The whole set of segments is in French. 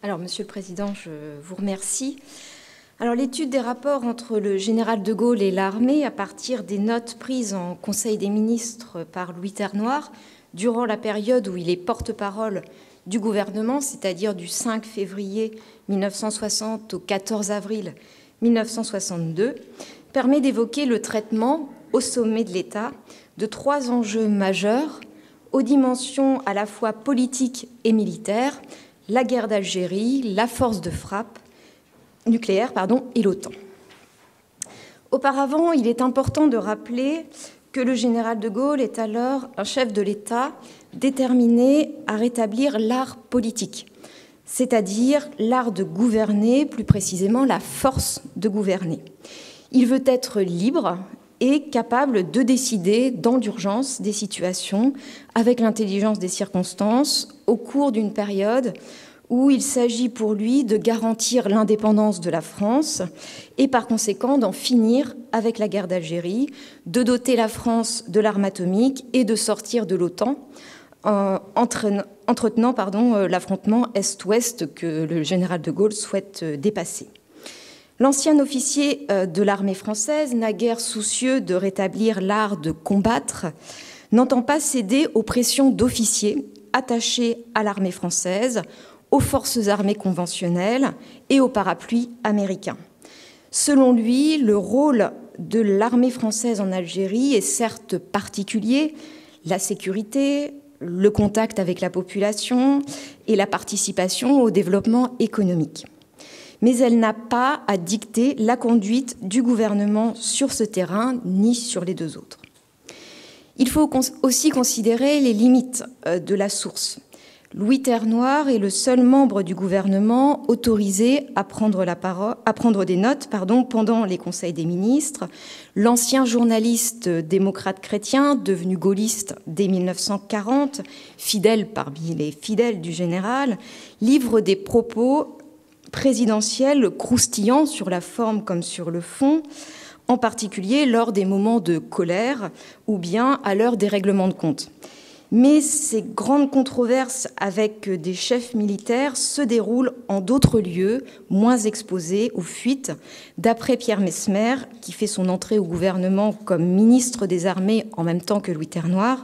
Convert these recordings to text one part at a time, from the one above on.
Alors, Monsieur le Président, je vous remercie. Alors, l'étude des rapports entre le général de Gaulle et l'armée à partir des notes prises en Conseil des ministres par Louis Ternoir durant la période où il est porte-parole du gouvernement, c'est-à-dire du 5 février 1960 au 14 avril 1962, permet d'évoquer le traitement au sommet de l'État de trois enjeux majeurs aux dimensions à la fois politiques et militaires la guerre d'Algérie, la force de frappe nucléaire pardon, et l'OTAN. Auparavant, il est important de rappeler que le général de Gaulle est alors un chef de l'État déterminé à rétablir l'art politique, c'est-à-dire l'art de gouverner, plus précisément la force de gouverner. Il veut être libre est capable de décider dans l'urgence des situations, avec l'intelligence des circonstances, au cours d'une période où il s'agit pour lui de garantir l'indépendance de la France et par conséquent d'en finir avec la guerre d'Algérie, de doter la France de l'arme atomique et de sortir de l'OTAN, euh, entretenant euh, l'affrontement Est-Ouest que le général de Gaulle souhaite euh, dépasser. L'ancien officier euh, de l'armée française, naguère soucieux de rétablir l'art de combattre, n'entend pas céder aux pressions d'officiers attachés à l'armée française, aux forces armées conventionnelles et aux parapluies américains. Selon lui, le rôle de l'armée française en Algérie est certes particulier, la sécurité, le contact avec la population et la participation au développement économique mais elle n'a pas à dicter la conduite du gouvernement sur ce terrain ni sur les deux autres. Il faut aussi considérer les limites euh, de la source. Louis Ternoir est le seul membre du gouvernement autorisé à prendre, des notes pendant les conseils des ministres. L'ancien journaliste démocrate chrétien, devenu gaulliste dès 1940, fidèle parmi les fidèles du général, livre des propos présidentielle croustillant sur la forme comme sur le fond, en particulier lors des moments de colère ou bien à l'heure des règlements de compte. Mais ces grandes controverses avec des chefs militaires se déroulent en d'autres lieux, moins exposés aux fuites. D'après Pierre Mesmer, qui fait son entrée au gouvernement comme ministre des Armées en même temps que Louis Ternoir,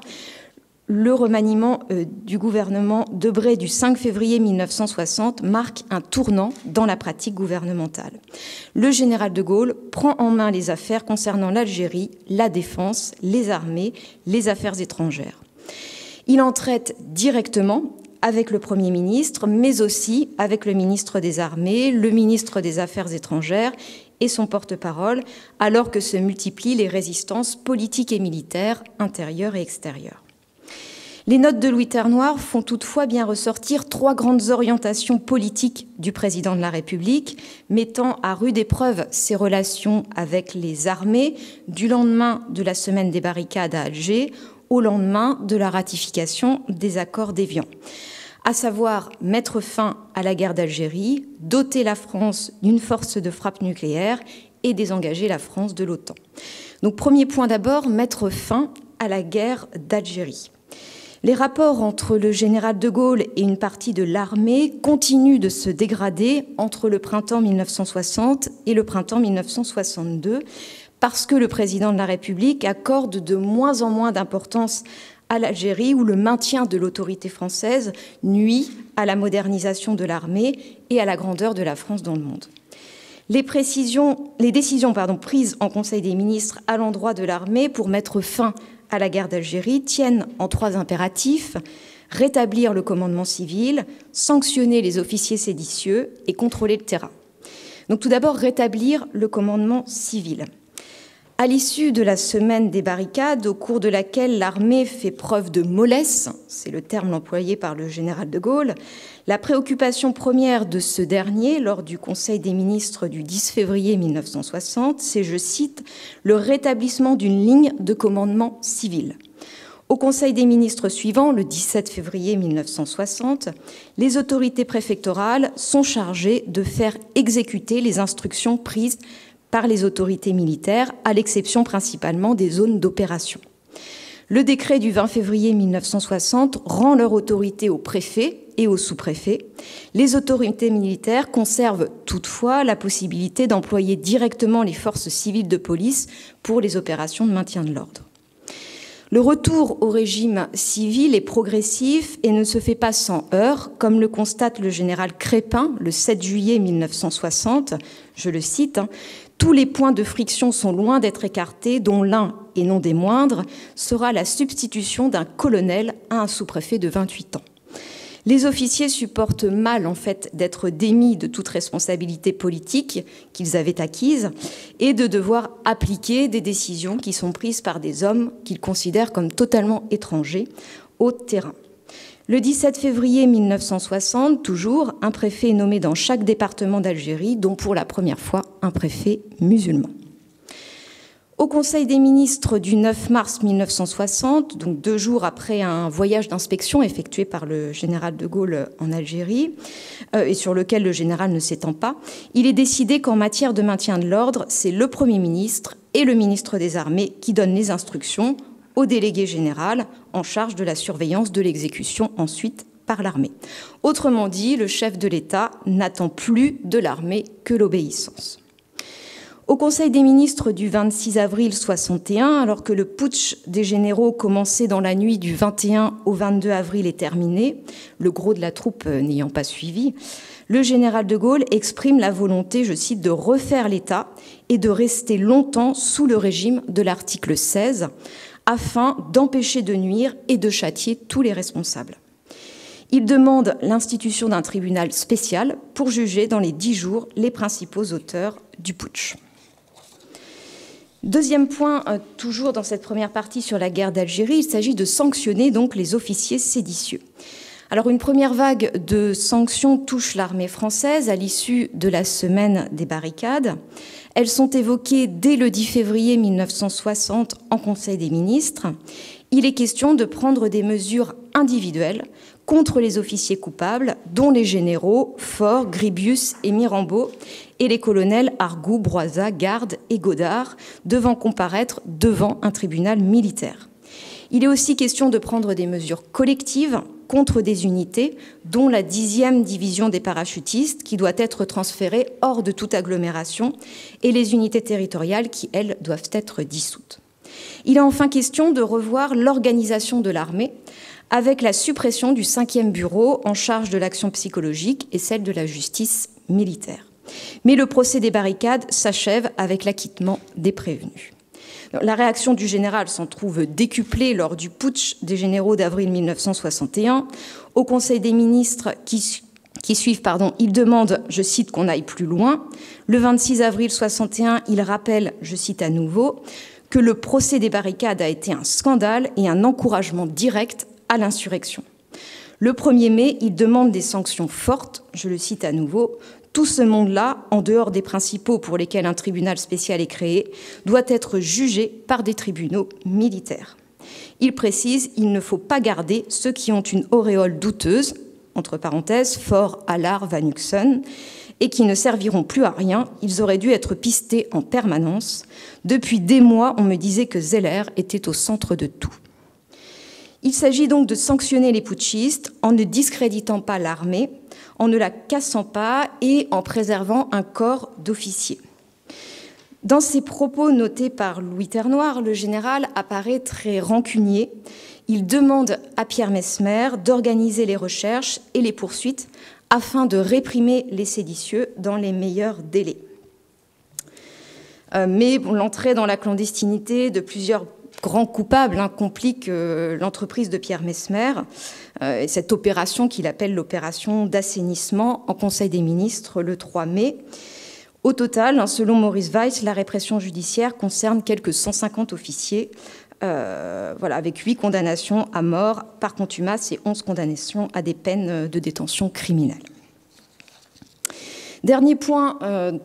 le remaniement euh, du gouvernement Debré du 5 février 1960 marque un tournant dans la pratique gouvernementale. Le général de Gaulle prend en main les affaires concernant l'Algérie, la défense, les armées, les affaires étrangères. Il en traite directement avec le Premier ministre, mais aussi avec le ministre des Armées, le ministre des Affaires étrangères et son porte-parole, alors que se multiplient les résistances politiques et militaires, intérieures et extérieures. Les notes de Louis Ternoir font toutefois bien ressortir trois grandes orientations politiques du président de la République, mettant à rude épreuve ses relations avec les armées du lendemain de la semaine des barricades à Alger au lendemain de la ratification des accords d'Évian à savoir mettre fin à la guerre d'Algérie, doter la France d'une force de frappe nucléaire et désengager la France de l'OTAN. Donc premier point d'abord, mettre fin à la guerre d'Algérie. Les rapports entre le général de Gaulle et une partie de l'armée continuent de se dégrader entre le printemps 1960 et le printemps 1962 parce que le président de la République accorde de moins en moins d'importance à l'Algérie où le maintien de l'autorité française nuit à la modernisation de l'armée et à la grandeur de la France dans le monde. Les, décisions prises en Conseil des ministres à l'endroit de l'armée pour mettre fin à à la guerre d'Algérie tiennent en trois impératifs rétablir le commandement civil, sanctionner les officiers séditieux et contrôler le terrain. Donc tout d'abord, rétablir le commandement civil. À l'issue de la semaine des barricades, au cours de laquelle l'armée fait preuve de mollesse, c'est le terme employé par le général de Gaulle, la préoccupation première de ce dernier lors du Conseil des ministres du 10 février 1960, c'est, je cite, le rétablissement d'une ligne de commandement civil. Au Conseil des ministres suivant, le 17 février 1960, les autorités préfectorales sont chargées de faire exécuter les instructions prises par les autorités militaires, à l'exception principalement des zones d'opération. Le décret du 20 février 1960 rend leur autorité aux préfets et au sous-préfet. Les autorités militaires conservent toutefois la possibilité d'employer directement les forces civiles de police pour les opérations de maintien de l'ordre. Le retour au régime civil est progressif et ne se fait pas sans heurts, comme le constate le général Crépin le 7 juillet 1960. Je le cite hein, Tous les points de friction sont loin d'être écartés, dont l'un, et non des moindres, sera la substitution d'un colonel à un sous-préfet de 28 ans. Les officiers supportent mal, en fait, d'être démis de toute responsabilité politique qu'ils avaient acquise et de devoir appliquer des décisions qui sont prises par des hommes qu'ils considèrent comme totalement étrangers au terrain. Le 17 février 1960, toujours, un préfet est nommé dans chaque département d'Algérie, dont pour la première fois un préfet musulman. Au Conseil des ministres du 9 mars 1960, donc deux jours après un voyage d'inspection effectué par le général de Gaulle en Algérie, euh, et sur lequel le général ne s'étend pas, il est décidé qu'en matière de maintien de l'ordre, c'est le Premier ministre et le ministre des Armées qui donnent les instructions au délégué général en charge de la surveillance de l'exécution ensuite par l'armée. Autrement dit, le chef de l'État n'attend plus de l'armée que l'obéissance. Au Conseil des ministres du 26 avril 61, alors que le putsch des généraux commencé dans la nuit du 21 au 22 avril est terminé, le gros de la troupe euh, n'ayant pas suivi, le général de Gaulle exprime la volonté, je cite, de refaire l'État et de rester longtemps sous le régime de l'article 16 afin d'empêcher de nuire et de châtier tous les responsables. Il demande l'institution d'un tribunal spécial pour juger dans les dix jours les principaux auteurs du putsch. Deuxième point, euh, toujours dans cette première partie sur la guerre d'Algérie, il s'agit de sanctionner donc les officiers séditieux. Alors une première vague de sanctions touche l'armée française à l'issue de la semaine des barricades. Elles sont évoquées dès le 10 février 1960 en Conseil des ministres. Il est question de prendre des mesures individuelles contre les officiers coupables, dont les généraux Faure, Gribius et Mirambeau, et les colonels Argout, Broisa, Garde et Godard, devant comparaître devant un tribunal militaire. Il est aussi question de prendre des mesures collectives contre des unités, dont la 10e division des parachutistes, qui doit être transférée hors de toute agglomération, et les unités territoriales qui, elles, doivent être dissoutes. Il est enfin question de revoir l'organisation de l'armée avec la suppression du cinquième bureau en charge de l'action psychologique et celle de la justice militaire. Mais le procès des barricades s'achève avec l'acquittement des prévenus. La réaction du général s'en trouve décuplée lors du putsch des généraux d'avril 1961. Au Conseil des ministres qui, suivent, pardon, il demande, je cite, qu'on aille plus loin. Le 26 avril 61, il rappelle, je cite à nouveau, que le procès des barricades a été un scandale et un encouragement direct à l'insurrection. Le 1er mai, il demande des sanctions fortes, je le cite à nouveau. Tout ce monde-là, en dehors des principaux pour lesquels un tribunal spécial est créé, doit être jugé par des tribunaux militaires. Il précise, il ne faut pas garder ceux qui ont une auréole douteuse, entre parenthèses, Fort à Van Huxen, et qui ne serviront plus à rien, ils auraient dû être pistés en permanence. Depuis des mois, on me disait que Zeller était au centre de tout. Il s'agit donc de sanctionner les putschistes en ne discréditant pas l'armée, en ne la cassant pas et en préservant un corps d'officiers. Dans ses propos notés par Louis Ternoir, le général apparaît très rancunier. Il demande à Pierre Mesmer d'organiser les recherches et les poursuites afin de réprimer les séditieux dans les meilleurs délais. Euh, mais l'entrée dans la clandestinité de plusieurs grand coupable hein, complique euh, l'entreprise de Pierre Mesmer euh, et cette opération qu'il appelle l'opération d'assainissement en Conseil des ministres le 3 mai. Au total, hein, selon Maurice Weiss, la répression judiciaire concerne quelques 150 officiers, euh, voilà, avec 8 condamnations à mort par contumace et 11 condamnations à des peines de détention criminelle. Dernier point,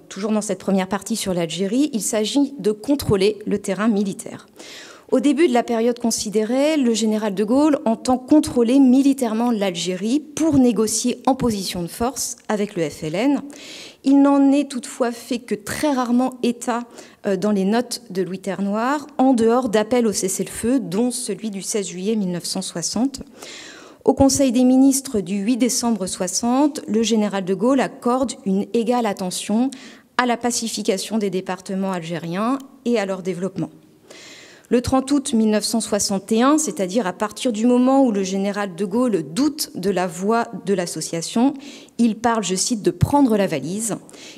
toujours dans cette première partie sur l'Algérie, il s'agit de contrôler le terrain militaire. Au début de la période considérée, le général de Gaulle entend contrôler militairement l'Algérie pour négocier en position de force avec le FLN. Il n'en est toutefois fait que très rarement état euh, dans les notes de Louis Ternoir, en dehors d'appels au cessez-le-feu, dont celui du 16 juillet 1960. Au Conseil des ministres du 8 décembre 60, le général de Gaulle accorde une égale attention à la pacification des départements algériens et à leur développement. Le 30 août 1961, c'est-à-dire à partir du moment où le général de Gaulle doute de la voix de l'association, il parle, je cite, de prendre la valise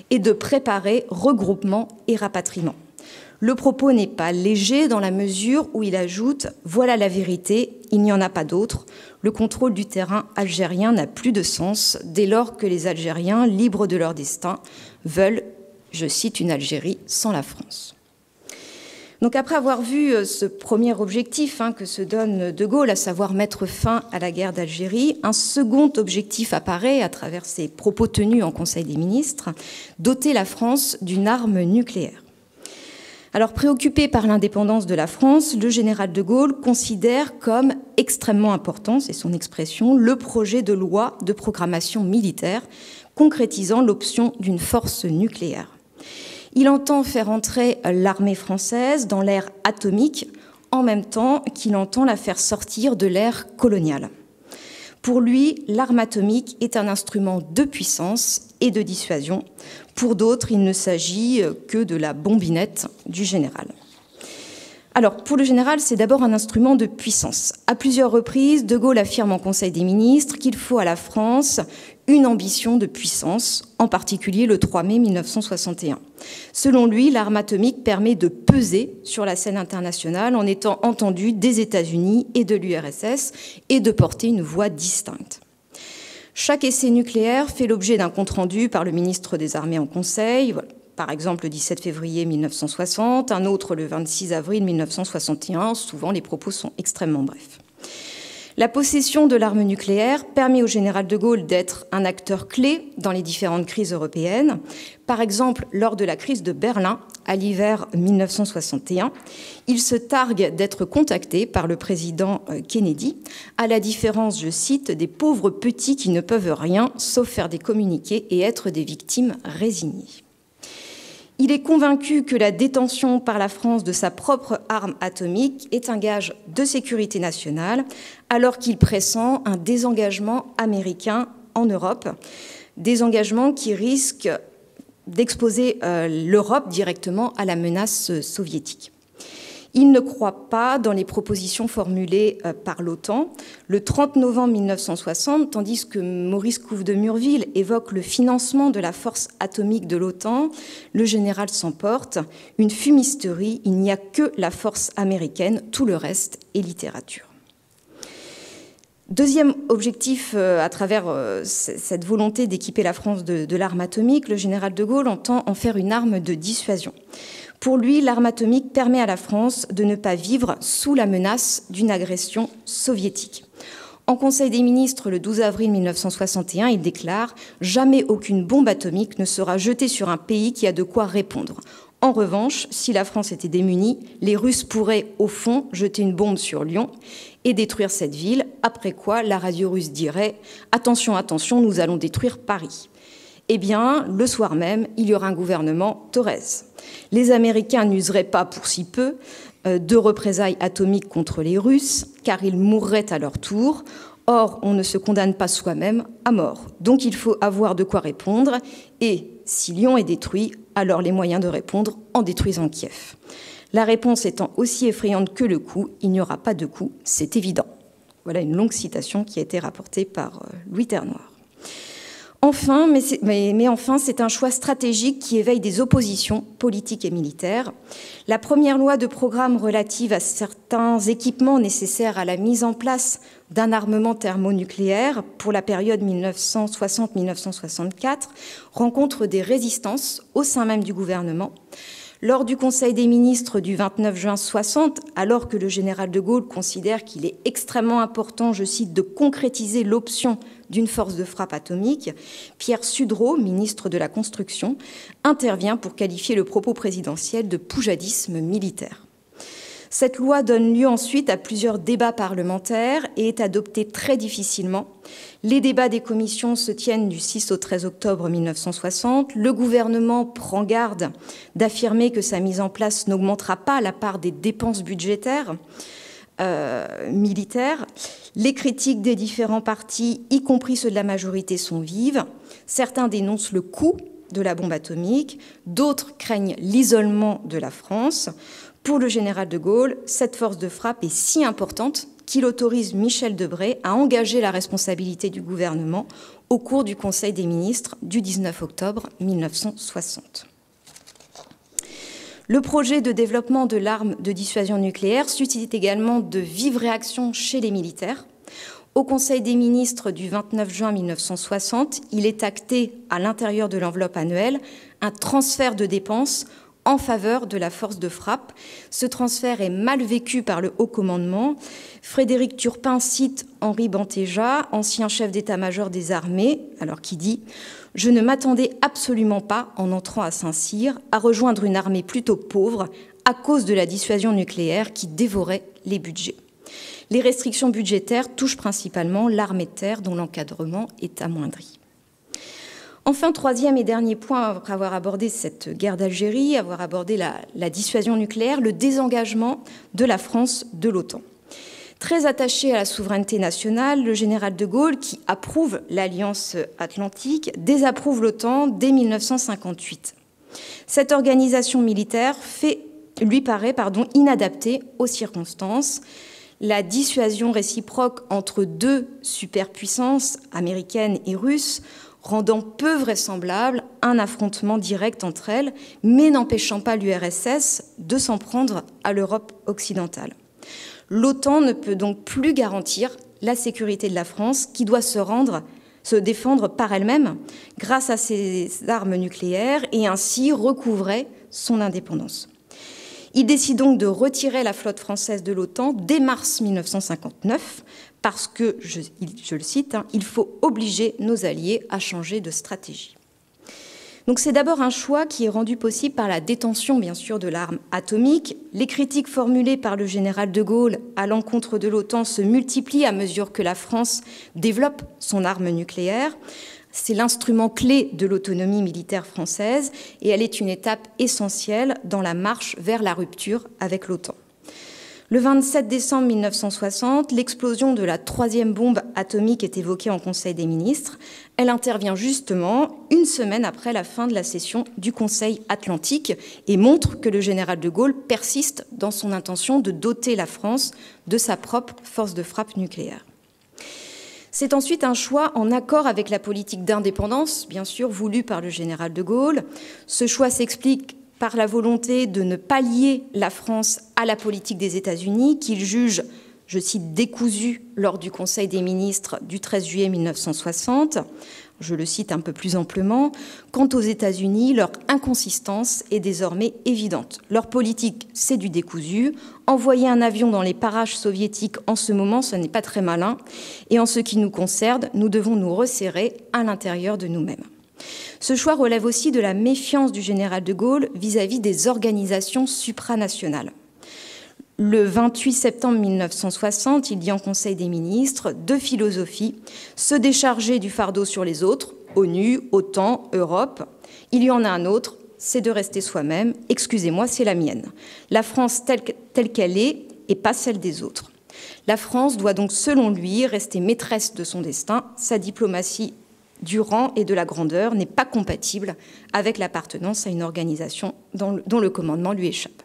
et de préparer regroupement et rapatriement. Le propos n'est pas léger dans la mesure où il ajoute ⁇ Voilà la vérité, il n'y en a pas d'autre, le contrôle du terrain algérien n'a plus de sens dès lors que les Algériens, libres de leur destin, veulent, je cite, une Algérie sans la France. Donc après avoir vu euh, ce premier objectif hein, que se donne euh, De Gaulle, à savoir mettre fin à la guerre d'Algérie, un second objectif apparaît à travers ses propos tenus en Conseil des ministres, doter la France d'une arme nucléaire. Alors préoccupé par l'indépendance de la France, le général de Gaulle considère comme extrêmement important, c'est son expression, le projet de loi de programmation militaire concrétisant l'option d'une force nucléaire. Il entend faire entrer l'armée française dans l'ère atomique en même temps qu'il entend la faire sortir de l'ère coloniale. Pour lui, l'arme atomique est un instrument de puissance et de dissuasion. Pour d'autres, il ne s'agit que de la bombinette du général. Alors, pour le général, c'est d'abord un instrument de puissance. À plusieurs reprises, De Gaulle affirme en Conseil des ministres qu'il faut à la France une ambition de puissance, en particulier le 3 mai 1961. Selon lui, l'arme atomique permet de peser sur la scène internationale en étant entendue des États-Unis et de l'URSS et de porter une voix distincte. Chaque essai nucléaire fait l'objet d'un compte-rendu par le ministre des Armées en Conseil, par exemple le 17 février 1960, un autre le 26 avril 1961, souvent les propos sont extrêmement brefs. La possession de l'arme nucléaire permet au général de Gaulle d'être un acteur clé dans les différentes crises européennes. Par exemple, lors de la crise de Berlin à l'hiver 1961, il se targue d'être contacté par le président euh, Kennedy, à la différence, je cite, des pauvres petits qui ne peuvent rien sauf faire des communiqués et être des victimes résignées. Il est convaincu que la détention par la France de sa propre arme atomique est un gage de sécurité nationale, alors qu'il pressent un désengagement américain en Europe, désengagement qui risque d'exposer euh, l'Europe directement à la menace soviétique. Il ne croit pas dans les propositions formulées euh, par l'OTAN le 30 novembre 1960, tandis que Maurice Couve de Murville évoque le financement de la force atomique de l'OTAN. Le général s'emporte, une fumisterie, il n'y a que la force américaine, tout le reste est littérature. Deuxième objectif, euh, à travers euh, cette volonté d'équiper la France de, de l'arme atomique, le général de Gaulle entend en faire une arme de dissuasion. Pour lui, l'arme atomique permet à la France de ne pas vivre sous la menace d'une agression soviétique. En Conseil des ministres, le 12 avril 1961, il déclare ⁇ Jamais aucune bombe atomique ne sera jetée sur un pays qui a de quoi répondre. En revanche, si la France était démunie, les Russes pourraient, au fond, jeter une bombe sur Lyon et détruire cette ville, après quoi la radio russe dirait ⁇ Attention, attention, nous allons détruire Paris ⁇ eh bien, le soir même, il y aura un gouvernement Torres. Les Américains n'useraient pas pour si peu euh, de représailles atomiques contre les Russes, car ils mourraient à leur tour. Or, on ne se condamne pas soi-même à mort. Donc, il faut avoir de quoi répondre. Et si Lyon est détruit, alors les moyens de répondre en détruisant Kiev. La réponse étant aussi effrayante que le coup, il n'y aura pas de coup, c'est évident. Voilà une longue citation qui a été rapportée par euh, Louis Ternoir. Enfin, mais, enfin, c'est un choix stratégique qui éveille des oppositions politiques et militaires. La première loi de programme relative à certains équipements nécessaires à la mise en place d'un armement thermonucléaire pour la période 1960-1964 rencontre des résistances au sein même du gouvernement. Lors du Conseil des ministres du 29 juin 60, alors que le général de Gaulle considère qu'il est extrêmement important, je cite, de concrétiser l'option d'une force de frappe atomique, Pierre Sudreau, ministre de la Construction, intervient pour qualifier le propos présidentiel de poujadisme militaire. Cette loi donne lieu ensuite à plusieurs débats parlementaires et est adoptée très difficilement. Les débats des commissions se tiennent du 6 au 13 octobre 1960. Le gouvernement prend garde d'affirmer que sa mise en place n'augmentera pas la part des dépenses budgétaires. Euh, militaire. Les critiques des différents partis, y compris ceux de la majorité, sont vives. Certains dénoncent le coût de la bombe atomique, d'autres craignent l'isolement de la France. Pour le général de Gaulle, cette force de frappe est si importante qu'il autorise Michel Debré à engager la responsabilité du gouvernement au cours du Conseil des ministres du 19 octobre 1960. Le projet de développement de l'arme de dissuasion nucléaire suscite également de vives réactions chez les militaires. Au Conseil des ministres du 29 juin 1960, il est acté à l'intérieur de l'enveloppe annuelle un transfert de dépenses en faveur de la force de frappe. Ce transfert est mal vécu par le haut commandement. Frédéric Turpin cite Henri Bantéja, ancien chef d'état-major des armées, alors qui dit Je ne m'attendais absolument pas, en entrant à Saint-Cyr, à rejoindre une armée plutôt pauvre à cause de la dissuasion nucléaire qui dévorait les budgets. Les restrictions budgétaires touchent principalement l'armée terre dont l'encadrement est amoindri. Enfin, troisième et dernier point, après avoir abordé cette guerre d'Algérie, avoir abordé la, dissuasion nucléaire, le désengagement de la France de l'OTAN. Très attaché à la souveraineté nationale, le général de Gaulle, qui approuve l'Alliance atlantique, désapprouve l'OTAN dès 1958. Cette organisation militaire lui paraît pardon, inadaptée aux circonstances la dissuasion réciproque entre deux superpuissances, américaines et russes rendant peu vraisemblable un affrontement direct entre elles, mais n'empêchant pas l'URSS de s'en prendre à l'Europe occidentale. L'OTAN ne peut donc plus garantir la sécurité de la France, qui doit se, rendre, se défendre par elle-même grâce à ses armes nucléaires et ainsi recouvrer son indépendance. Il décide donc de retirer la flotte française de l'OTAN dès mars 1959 parce que, je, le cite, hein, il faut obliger nos alliés à changer de stratégie. Donc c'est d'abord un choix qui est rendu possible par la détention, bien sûr, de l'arme atomique. Les critiques formulées par le général de Gaulle à l'encontre de l'OTAN se multiplient à mesure que la France développe son arme nucléaire. C'est l'instrument clé de l'autonomie militaire française et elle est une étape essentielle dans la marche vers la rupture avec l'OTAN. Le 27 décembre 1960, l'explosion de la troisième bombe atomique est évoquée en Conseil des ministres. Elle intervient justement une semaine après la fin de la session du Conseil atlantique et montre que le général de Gaulle persiste dans son intention de doter la France de sa propre force de frappe nucléaire. C'est ensuite un choix en accord avec la politique d'indépendance, bien sûr, voulue par le général de Gaulle. Ce choix s'explique par la volonté de ne pas lier la France à la politique des États-Unis, qu'il juge, je cite, décousue lors du Conseil des ministres du 13 juillet 1960. Je le cite un peu plus amplement. Quant aux États-Unis, leur inconsistance est désormais évidente. Leur politique, c'est du décousu. Envoyer un avion dans les parages soviétiques en ce moment, ce n'est pas très malin. Et en ce qui nous concerne, nous devons nous resserrer à l'intérieur de nous-mêmes. Ce choix relève aussi de la méfiance du général de Gaulle vis-à-vis des organisations supranationales. Le 28 septembre 1960, il dit en Conseil des ministres deux philosophies, se décharger du fardeau sur les autres, ONU, OTAN, Europe. Il y en a un autre, c'est de rester soi-même. Excusez-moi, c'est la mienne. La France telle, telle qu'elle est et pas celle des autres. La France doit donc, selon lui, rester maîtresse de son destin, sa diplomatie du rang et de la grandeur n'est pas compatible avec l'appartenance à une organisation dont le commandement lui échappe.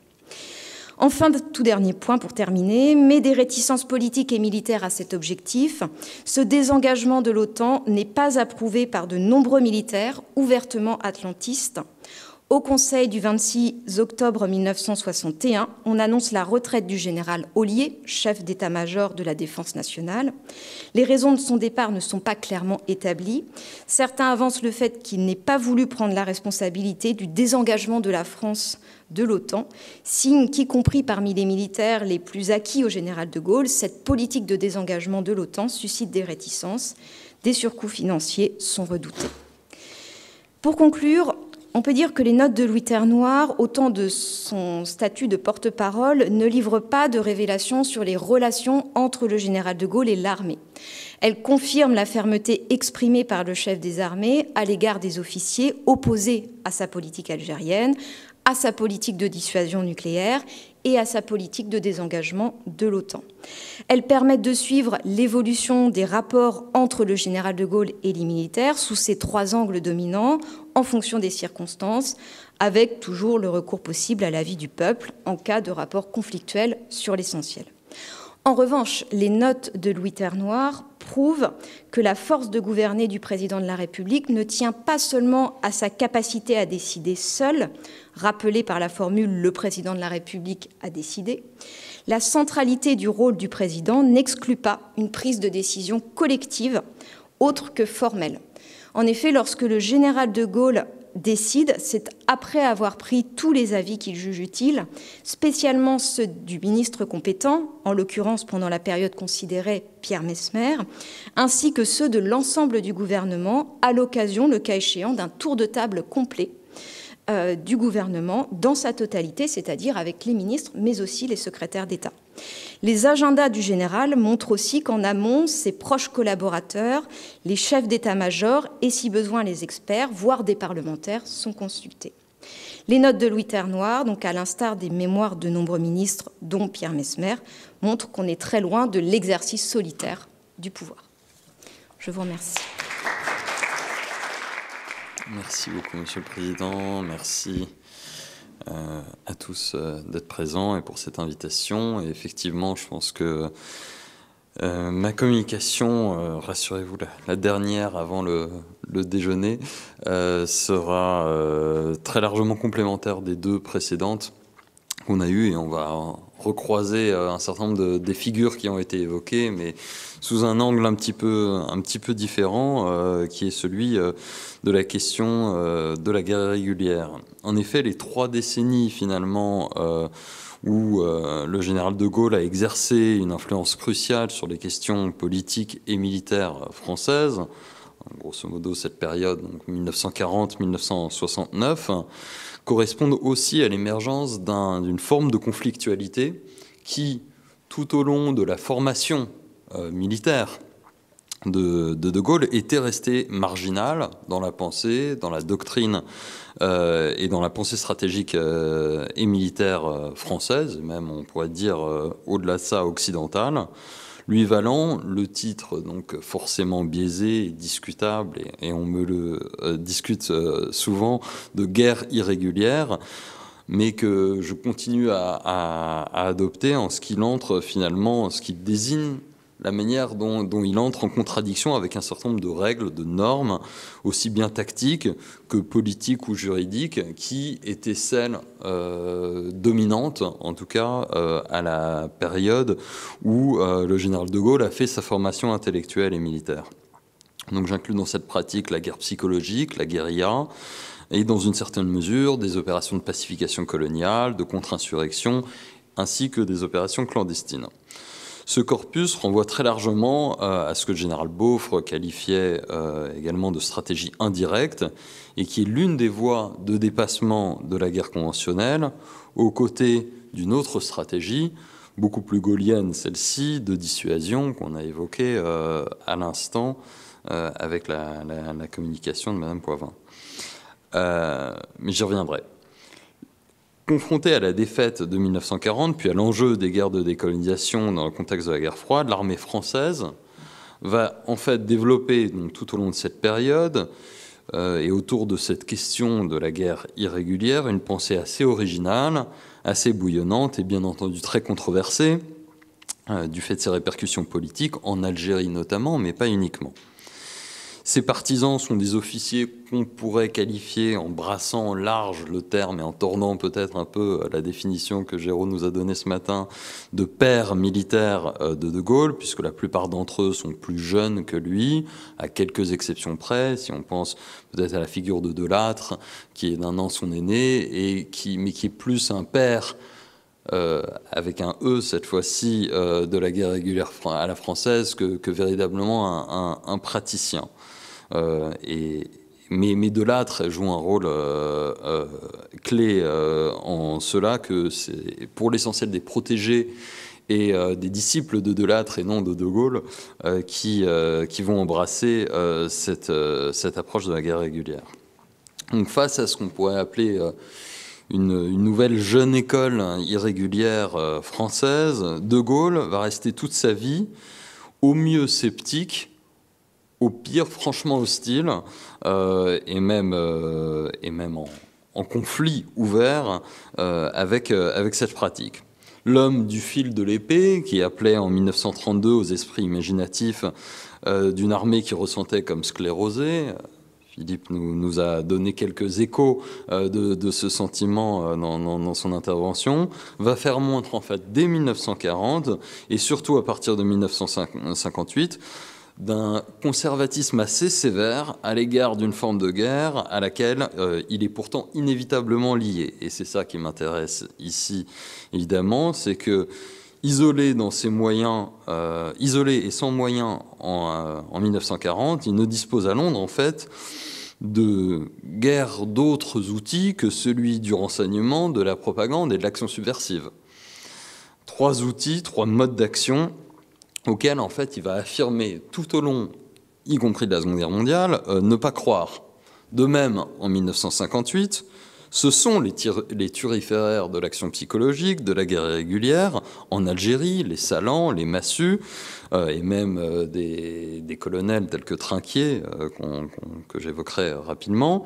Enfin, tout dernier point pour terminer, mais des réticences politiques et militaires à cet objectif, ce désengagement de l'OTAN n'est pas approuvé par de nombreux militaires ouvertement atlantistes, au Conseil du 26 octobre 1961, on annonce la retraite du général Ollier, chef d'état-major de la Défense nationale. Les raisons de son départ ne sont pas clairement établies. Certains avancent le fait qu'il n'ait pas voulu prendre la responsabilité du désengagement de la France de l'OTAN, signe qu'y compris parmi les militaires les plus acquis au général de Gaulle, cette politique de désengagement de l'OTAN suscite des réticences. Des surcoûts financiers sont redoutés. Pour conclure, on peut dire que les notes de Louis Ternoir, autant de son statut de porte-parole, ne livrent pas de révélations sur les relations entre le général de Gaulle et l'armée. Elles confirment la fermeté exprimée par le chef des armées à l'égard des officiers opposés à sa politique algérienne, à sa politique de dissuasion nucléaire et à sa politique de désengagement de l'OTAN. Elles permettent de suivre l'évolution des rapports entre le général de Gaulle et les militaires sous ces trois angles dominants en fonction des circonstances, avec toujours le recours possible à l'avis du peuple en cas de rapport conflictuel sur l'essentiel. En revanche, les notes de Louis Ternoir prouvent que la force de gouverner du président de la République ne tient pas seulement à sa capacité à décider seul, rappelée par la formule le président de la République a décidé, la centralité du rôle du président n'exclut pas une prise de décision collective autre que formelle. En effet, lorsque le général de Gaulle décide, c'est après avoir pris tous les avis qu'il juge utiles, spécialement ceux du ministre compétent, en l'occurrence pendant la période considérée Pierre Mesmer, ainsi que ceux de l'ensemble du gouvernement à l'occasion, le cas échéant, d'un tour de table complet euh, du gouvernement dans sa totalité, c'est-à-dire avec les ministres, mais aussi les secrétaires d'État. Les agendas du général montrent aussi qu'en amont, ses proches collaborateurs, les chefs d'état-major et si besoin les experts, voire des parlementaires, sont consultés. Les notes de Louis Ternoir, donc à l'instar des mémoires de nombreux ministres, dont Pierre Mesmer, montrent qu'on est très loin de l'exercice solitaire du pouvoir. Je vous remercie. Merci beaucoup, Monsieur le Président. Merci euh, à tous euh, d'être présents et pour cette invitation. Et effectivement, je pense que euh, ma communication, rassurez-vous, la, dernière avant le, le déjeuner, sera très largement complémentaire des deux précédentes qu'on a eues et on va recroiser euh, un certain nombre de, des figures qui ont été évoquées, mais sous un angle un petit peu, un petit peu différent, euh, qui est celui euh, de la question de la guerre régulière. En effet, les trois décennies finalement où le général de Gaulle a exercé une influence cruciale sur les questions politiques et militaires françaises, grosso modo cette période, 1940-1969, correspondent aussi à l'émergence d'une forme de conflictualité qui, tout au long de la formation euh, militaire de, de, Gaulle, était restée marginale dans la pensée, dans la doctrine euh, et dans la pensée stratégique euh, et militaire française, même on pourrait dire au-delà de ça occidentale. Lui valant, le titre, donc forcément biaisé discutable, et, on me le euh, discute euh, souvent, de guerre irrégulière, mais que je continue à, à adopter en ce qu'il entre finalement, en ce qu'il désigne la manière dont, il entre en contradiction avec un certain nombre de règles, de normes, aussi bien tactiques que politiques ou juridiques, qui étaient celles euh, dominantes, en tout cas euh, à la période où euh, le général de Gaulle a fait sa formation intellectuelle et militaire. Donc j'inclus dans cette pratique la guerre psychologique, la guérilla, et dans une certaine mesure des opérations de pacification coloniale, de contre-insurrection, ainsi que des opérations clandestines. Ce corpus renvoie très largement euh, à ce que le général Beaufre qualifiait euh, également de stratégie indirecte et qui est l'une des voies de dépassement de la guerre conventionnelle aux côtés d'une autre stratégie, beaucoup plus gaulienne celle-ci, de dissuasion qu'on a évoquée euh, à l'instant avec la, communication de Madame Poivin. mais j'y reviendrai. Confronté à la défaite de 1940, puis à l'enjeu des guerres de décolonisation dans le contexte de la guerre froide, l'armée française va en fait développer donc, tout au long de cette période euh, et autour de cette question de la guerre irrégulière une pensée assez originale, assez bouillonnante et bien entendu très controversée euh, du fait de ses répercussions politiques, en Algérie notamment, mais pas uniquement. Ces partisans sont des officiers qu'on pourrait qualifier, en brassant large le terme et en tournant peut-être un peu euh, la définition que Géraud nous a donnée ce matin, de pères militaires euh, de De Gaulle, puisque la plupart d'entre eux sont plus jeunes que lui, à quelques exceptions près, si on pense peut-être à la figure de Delattre, qui est d'un an son aîné, et qui, mais qui est plus un père. Euh, avec un E cette fois-ci de la guerre régulière à la française que, véritablement un praticien. Euh, et, mais, mais, joue un rôle euh, euh, clé en cela que c'est pour l'essentiel des protégés et des disciples de Delattre et non de De Gaulle qui, qui vont embrasser cette, cette approche de la guerre régulière. Donc face à ce qu'on pourrait appeler une, nouvelle jeune école irrégulière française, De Gaulle va rester toute sa vie au mieux sceptique, au pire franchement hostile euh, et même, euh, et même en, conflit ouvert euh, avec, avec cette pratique. L'homme du fil de l'épée, qui appelait en 1932 aux esprits imaginatifs d'une armée qui ressentait comme sclérosée, Philippe nous, nous, a donné quelques échos de, ce sentiment dans, son intervention, va faire montre en fait dès 1940 et surtout à partir de 1958 d'un conservatisme assez sévère à l'égard d'une forme de guerre à laquelle euh, il est pourtant inévitablement lié. Et c'est ça qui m'intéresse ici, évidemment, c'est que isolé dans ses moyens, euh, isolé et sans moyens en, euh, en, 1940, il ne dispose à Londres en fait de guerre d'autres outils que celui du renseignement, de la propagande et de l'action subversive. Trois outils, trois modes d'action auquel en fait il va affirmer tout au long, y compris de la Seconde Guerre mondiale, euh, ne pas croire. De même, en 1958, ce sont les, les turiféraires de l'action psychologique, de la guerre irrégulière, en Algérie, les Salans, les Massus, euh, et même euh, des, colonels tels que Trinquier, que j'évoquerai rapidement,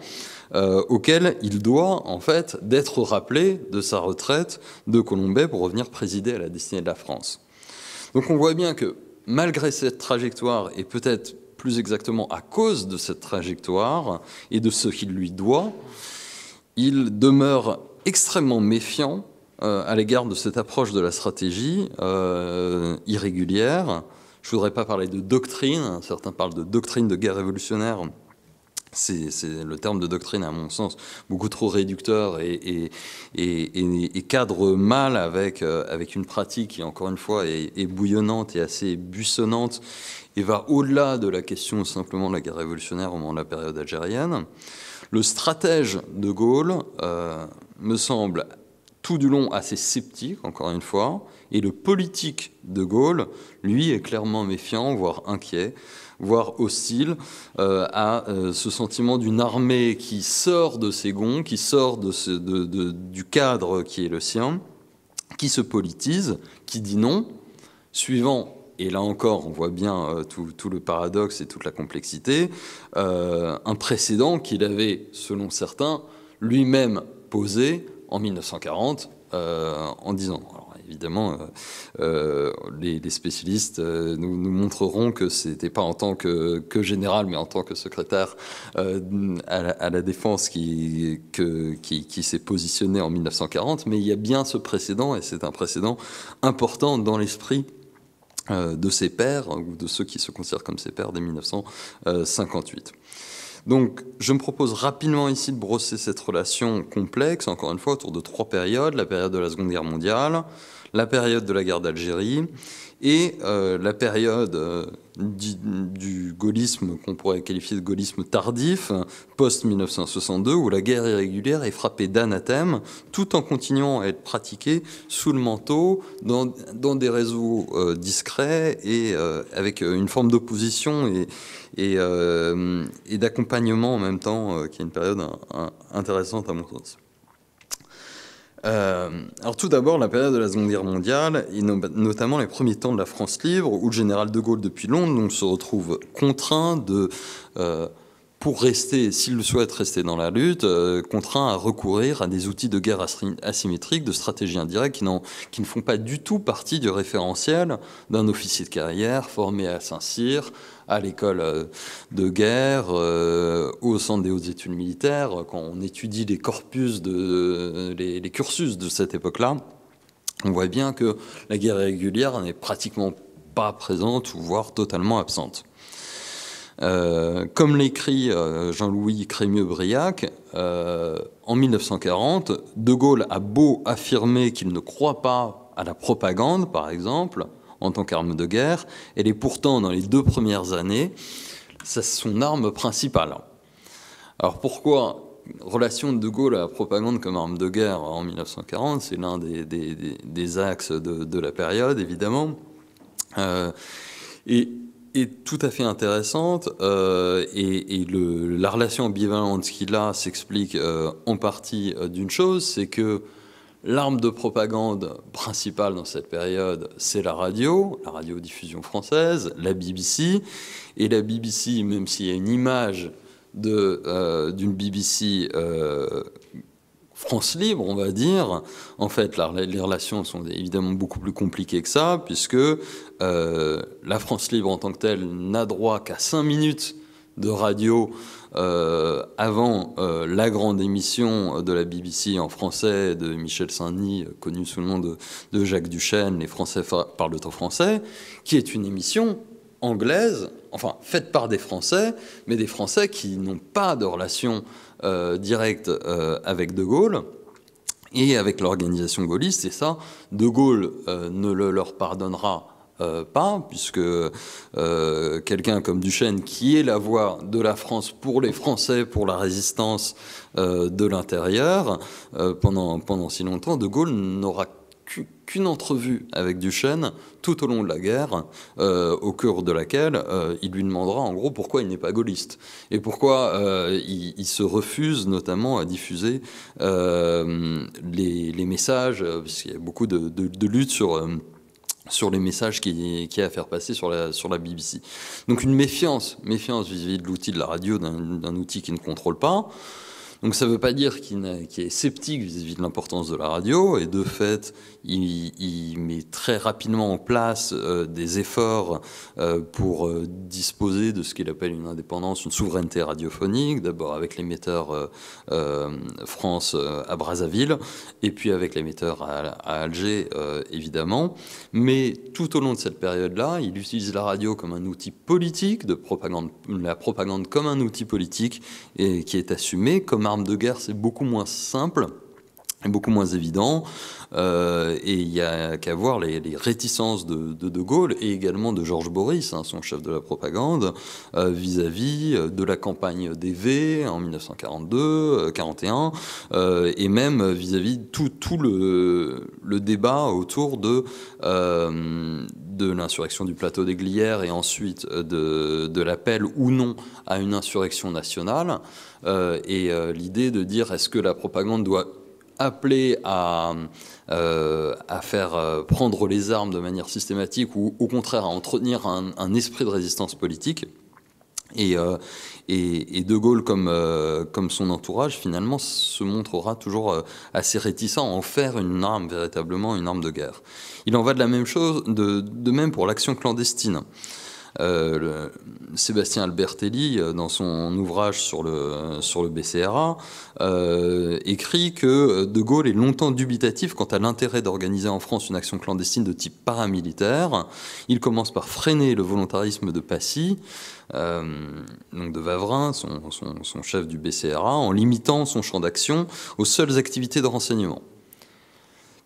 auxquels il doit en fait d'être rappelé de sa retraite de Colombay pour revenir présider à la destinée de la France. Donc on voit bien que malgré cette trajectoire, et peut-être plus exactement à cause de cette trajectoire et de ce qu'il lui doit, il demeure extrêmement méfiant euh, à l'égard de cette approche de la stratégie euh, irrégulière. Je ne voudrais pas parler de doctrine, certains parlent de doctrine de guerre révolutionnaire, c'est le terme de doctrine, à mon sens, beaucoup trop réducteur et, cadre mal euh, avec, une pratique qui, encore une fois, est, bouillonnante et assez buissonnante et va au-delà de la question simplement de la guerre révolutionnaire au moment de la période algérienne. Le stratège de Gaulle euh, me semble tout du long assez sceptique, encore une fois, et le politique de Gaulle, lui, est clairement méfiant, voire inquiet voire hostile, euh, à euh, ce sentiment d'une armée qui sort de ses gonds, qui sort du cadre qui est le sien, qui se politise, qui dit non, suivant et là encore, on voit bien euh, tout, le paradoxe et toute la complexité, un précédent qu'il avait, selon certains, lui-même posé en 1940 euh, en disant, évidemment, euh, euh, les, spécialistes nous, montreront que ce n'était pas en tant que, général, mais en tant que secrétaire à, la, défense qui, qui s'est positionné en 1940. Mais il y a bien ce précédent, et c'est un précédent important dans l'esprit de ses pairs, ou de ceux qui se considèrent comme ses pairs dès 1958. Donc, je me propose rapidement ici de brosser cette relation complexe, encore une fois, autour de trois périodes. La période de la Seconde Guerre mondiale, la période de la guerre d'Algérie et euh, la période euh, du, gaullisme qu'on pourrait qualifier de gaullisme tardif, post-1962, où la guerre irrégulière est frappée d'anathème, tout en continuant à être pratiquée sous le manteau, dans, des réseaux euh, discrets et avec une forme d'opposition et, d'accompagnement en même temps, qui est une période intéressante à mon sens. Euh, alors tout d'abord, la période de la Seconde Guerre mondiale, et notamment les premiers temps de la France libre, où le général de Gaulle depuis Londres se retrouve contraint de, euh, pour rester, s'il le souhaite rester dans la lutte, euh, contraint à recourir à des outils de guerre asymétrique, de stratégie indirecte, qui, qui ne font pas du tout partie du référentiel d'un officier de carrière formé à Saint-Cyr, à l'école euh, de guerre, euh, au centre des hautes études militaires, euh, quand on étudie les corpus, de, les, cursus de cette époque-là, on voit bien que la guerre régulière n'est pratiquement pas présente voire totalement absente. comme l'écrit Jean-Louis Crémieux-Briac, en 1940, De Gaulle a beau affirmer qu'il ne croit pas à la propagande, par exemple, en tant qu'arme de guerre. Elle est pourtant, dans les deux premières années, son arme principale. Alors pourquoi relation de De Gaulle à la propagande comme arme de guerre en 1940 C'est l'un des, axes de, la période, évidemment. Euh, et est tout à fait intéressante euh, et, la relation ambivalente qu'il a s'explique euh, en partie d'une chose, c'est que L'arme de propagande principale dans cette période, c'est la radio, la radiodiffusion française, la BBC. Et la BBC, même s'il y a une image euh, d'une BBC euh, France libre, on va dire, en fait, les relations sont évidemment beaucoup plus compliquées que ça, puisque euh, la France libre en tant que telle n'a droit qu'à 5 minutes de radio euh, avant euh, la grande émission de la BBC en français de Michel Saint-Denis, euh, connu sous le nom de, Jacques Duchesne, Les Français parlent temps français, qui est une émission anglaise, enfin faite par des Français, mais des Français qui n'ont pas de relation directe avec De Gaulle et avec l'organisation gaulliste. Et ça, De Gaulle ne leur pardonnera euh, pas, puisque euh, quelqu'un comme Duchesne, qui est la voix de la France pour les Français, pour la résistance euh, de l'intérieur, pendant, pendant si longtemps, De Gaulle n'aura qu'une entrevue avec Duchesne tout au long de la guerre, au cœur de laquelle il lui demandera en gros pourquoi il n'est pas gaulliste et pourquoi il, se refuse notamment à diffuser les, messages, puisqu'il y a beaucoup de, de, de luttes sur sur les messages qu'il y a à faire passer sur la, sur la BBC. Donc une méfiance, méfiance vis-à-vis -vis de l'outil de la radio, d'un outil qui ne contrôle pas. Donc ça ne veut pas dire qu'il est sceptique vis-à-vis de l'importance de la radio, et de fait, il, met très rapidement en place euh, des efforts euh, pour euh, disposer de ce qu'il appelle une indépendance, une souveraineté radiophonique, d'abord avec l'émetteur France à Brazzaville, et puis avec l'émetteur à, Alger, évidemment. Mais tout au long de cette période-là, il utilise la radio comme un outil politique, de propagande, la propagande comme un outil politique, et qui est assumé comme un arme de guerre, c'est beaucoup moins simple et beaucoup moins évident. Euh, et il n'y a qu'à voir les, réticences de, de, Gaulle et également de Georges Boris, hein, son chef de la propagande, euh, vis-à-vis euh, de la campagne V en 1942-41, et même vis-à-vis de tout, le, débat autour de, l'insurrection du plateau des Glières et ensuite de l'appel ou non à une insurrection nationale. Euh, et euh, l'idée de dire est-ce que la propagande doit appeler à, euh, faire prendre les armes de manière systématique ou au contraire à entretenir un, esprit de résistance politique. Et, De Gaulle, comme, son entourage, finalement, se montrera toujours assez réticent à en faire une arme, véritablement une arme de guerre. Il en va de la même chose, de même pour l'action clandestine. Euh, le, Sébastien Albertelli, euh, dans son ouvrage sur le, sur le BCRA, euh, écrit que De Gaulle est longtemps dubitatif quant à l'intérêt d'organiser en France une action clandestine de type paramilitaire. Il commence par freiner le volontarisme de Passy, donc de Vavrin, son, son chef du BCRA, en limitant son champ d'action aux seules activités de renseignement.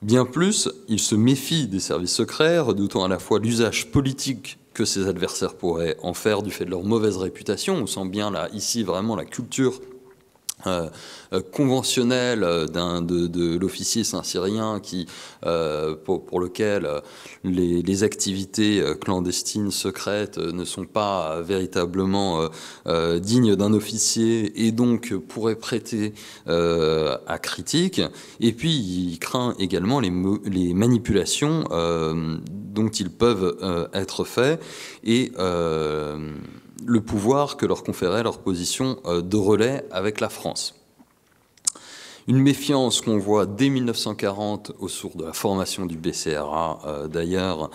Bien plus, il se méfie des services secrets, redoutant à la fois l'usage politique que ses adversaires pourraient en faire du fait de leur mauvaise réputation. On sent bien là, ici, vraiment la culture euh, euh, conventionnel euh, de, de l'officier saint-syrien qui, pour, lequel les, activités clandestines secrètes ne sont pas véritablement dignes d'un officier et donc pourraient prêter à critique. Et puis il craint également les, les manipulations dont ils peuvent être faits et le pouvoir que leur conférait leur position euh, de relais avec la France. Une méfiance qu'on voit dès 1940 au sourd de la formation du BCRA, euh, d'ailleurs,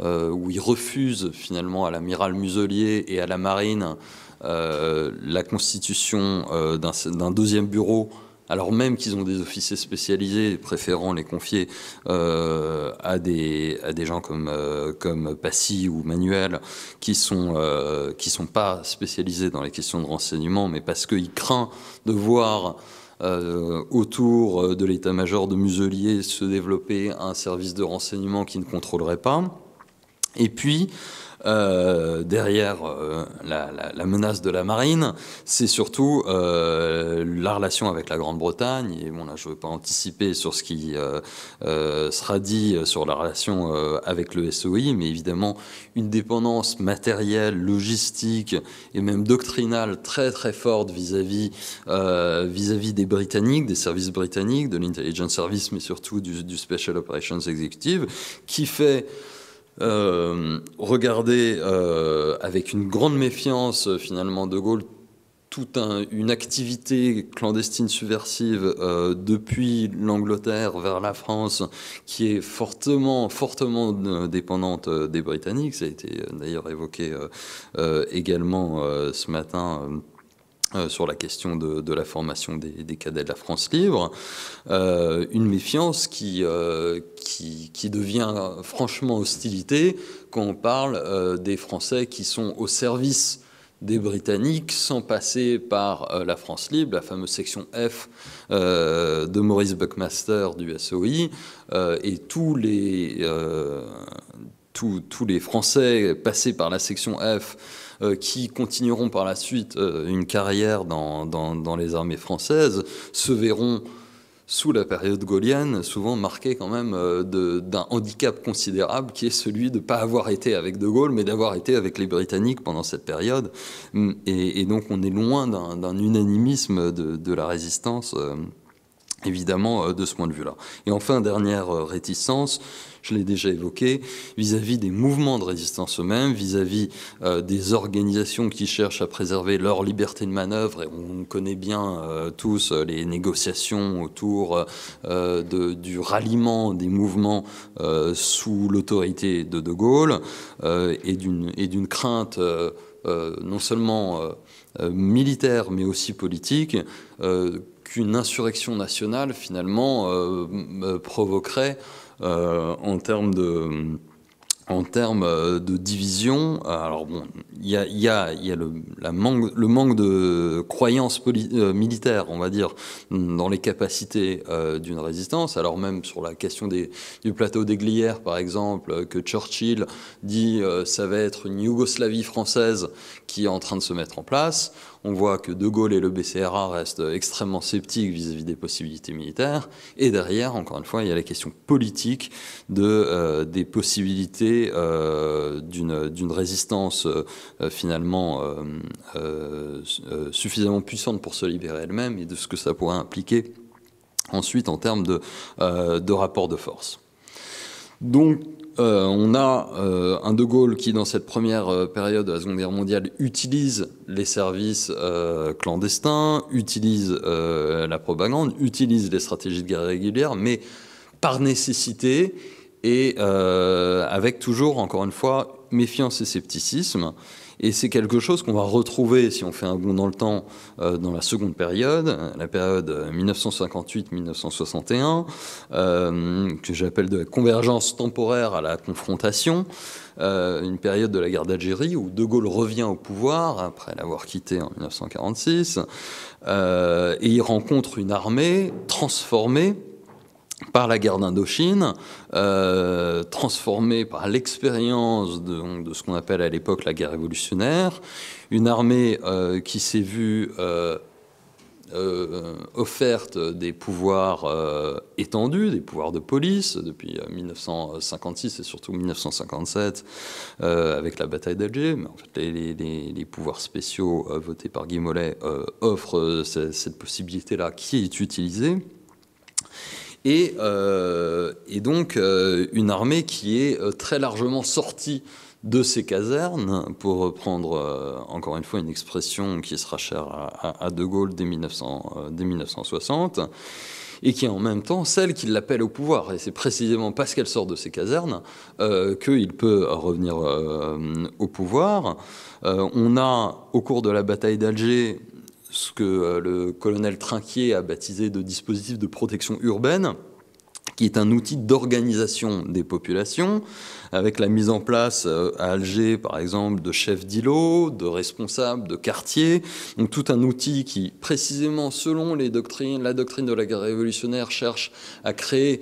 euh, où ils refusent finalement à l'amiral Muselier et à la marine la constitution d'un deuxième bureau alors même qu'ils ont des officiers spécialisés, préférant les confier euh, à, des, à des gens comme, euh, comme Passy ou Manuel, qui sont, euh, qui sont pas spécialisés dans les questions de renseignement, mais parce qu'ils craignent de voir autour de l'état-major de Muselier se développer un service de renseignement qui ne contrôlerait pas. Et puis, euh, derrière euh, la, menace de la marine, c'est surtout euh, la relation avec la Grande-Bretagne. Et bon, là, je ne veux pas anticiper sur ce qui sera dit sur la relation avec le SOI, mais évidemment, une dépendance matérielle, logistique et même doctrinale très très forte vis-à-vis -vis, à -vis des Britanniques, des services britanniques, de l'Intelligence Service, mais surtout du Special Operations Executive, qui fait euh, regarder euh, avec une grande méfiance euh, finalement De Gaulle toute un, une activité clandestine subversive depuis l'Angleterre vers la France qui est fortement, fortement dépendante des Britanniques. Ça a été d'ailleurs évoqué également ce matin. sur la question de, la formation des, cadets de la France libre, une méfiance qui, qui, devient euh, franchement hostilité quand on parle euh, des Français qui sont au service des Britanniques sans passer par euh, la France libre, la fameuse section F de Maurice Buckmaster du SOI, et tous les, tous, les Français passés par la section F qui continueront par la suite une carrière dans, dans, dans les armées françaises se verront sous la période gaulienne, souvent marquée quand même euh, d'un handicap considérable qui est celui de ne pas avoir été avec De Gaulle, mais d'avoir été avec les Britanniques pendant cette période. Mm, et, donc on est loin d'un unanimisme de la résistance. Euh, évidemment, euh, de ce point de vue-là. Et enfin, dernière euh, réticence, je l'ai déjà évoqué, vis-à-vis des mouvements de résistance eux-mêmes, vis-à-vis euh, des organisations qui cherchent à préserver leur liberté de manœuvre, et on connaît bien tous les négociations autour du ralliement des mouvements sous l'autorité de De Gaulle, et d'une crainte non seulement militaire, mais aussi politique, qu'une insurrection nationale, finalement, euh, euh, provoquerait euh, en termes de division, alors bon, il y a, le, manque de croyance militaire, on va dire, dans les capacités d'une résistance. Alors même sur la question du plateau des Glières, par exemple, que Churchill dit ça va être une Yougoslavie française qui est en train de se mettre en place on voit que De Gaulle et le BCRA restent extrêmement sceptiques vis-à-vis des possibilités militaires. Et derrière, encore une fois, il y a la question politique de, euh, des possibilités euh, d'une résistance euh, finalement suffisamment puissante pour se libérer elle-même et de ce que ça pourrait impliquer ensuite en termes de, de rapport de force. Donc, euh, on a euh, un De Gaulle qui, dans cette première euh, période de la Seconde Guerre mondiale, utilise les services clandestins, utilise la propagande, utilise les stratégies de guerre régulière, mais par nécessité et avec toujours, encore une fois, méfiance et scepticisme. Et c'est quelque chose qu'on va retrouver, si on fait un bond dans le temps, euh, dans la seconde période, la période 1958-1961, euh, euh, que j'appelle de la convergence temporaire à la confrontation, une période de la guerre d'Algérie où De Gaulle revient au pouvoir après l'avoir quitté en 1946, et il rencontre une armée transformée par la guerre d'Indochine, euh, transformée par l'expérience de, ce qu'on appelle à l'époque la guerre révolutionnaire, une armée euh, qui s'est vue euh, offerte des pouvoirs étendus, des pouvoirs de police depuis 1956 et surtout 1957 avec la bataille d'Alger, mais les, pouvoirs spéciaux votés par Guy Mollet offrent cette possibilité-là qui est utilisée. Et, euh, et donc euh, une armée qui est euh, très largement sortie de ses casernes, pour reprendre encore une fois une expression qui sera chère à, De Gaulle dès, 1900, 1960 et qui est en même temps celle qui l'appelle au pouvoir. Et c'est précisément parce qu'elle sort de ses casernes euh, qu'il peut revenir au pouvoir. on a, au cours de la bataille d'Alger, ce que euh, le colonel Trinquier a baptisé de dispositif de protection urbaine qui est un outil d'organisation des populations, avec la mise en place euh, à Alger, par exemple, de chefs d'îlots, de responsables de quartiers, donc tout un outil qui, précisément selon les la doctrine de la guerre révolutionnaire, cherche à créer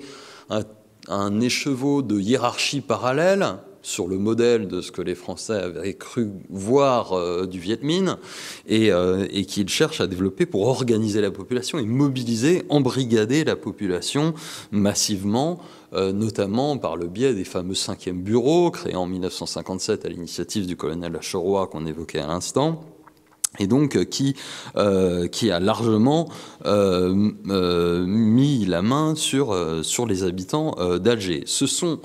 un, un écheveau de hiérarchie parallèle sur le modèle de ce que les Français avaient cru voir euh, du Viet Minh, et, euh, et qu'ils cherchent à développer pour organiser la population et mobiliser, embrigader la population massivement euh, notamment par le biais des fameux cinquième bureaux créés en 1957 à l'initiative du colonel Lacheroy qu'on évoquait à l'instant et donc qui, qui a largement mis la main sur, sur les habitants d'Alger. Ce sont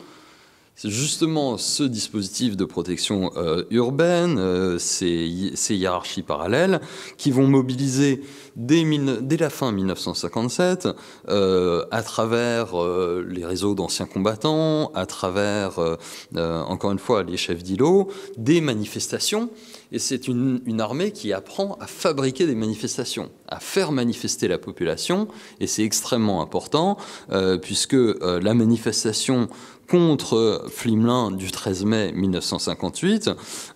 Justement, ce dispositif de protection euh, urbaine, euh, ces, hiérarchies parallèles, qui vont mobiliser dès, la fin 1957, euh, à travers les réseaux d'anciens combattants, à travers, encore une fois, les chefs d'îlots, des manifestations. Et c'est une, armée qui apprend à fabriquer des manifestations, à faire manifester la population. Et c'est extrêmement important, puisque la manifestation contre Flimelin du 13 mai 1958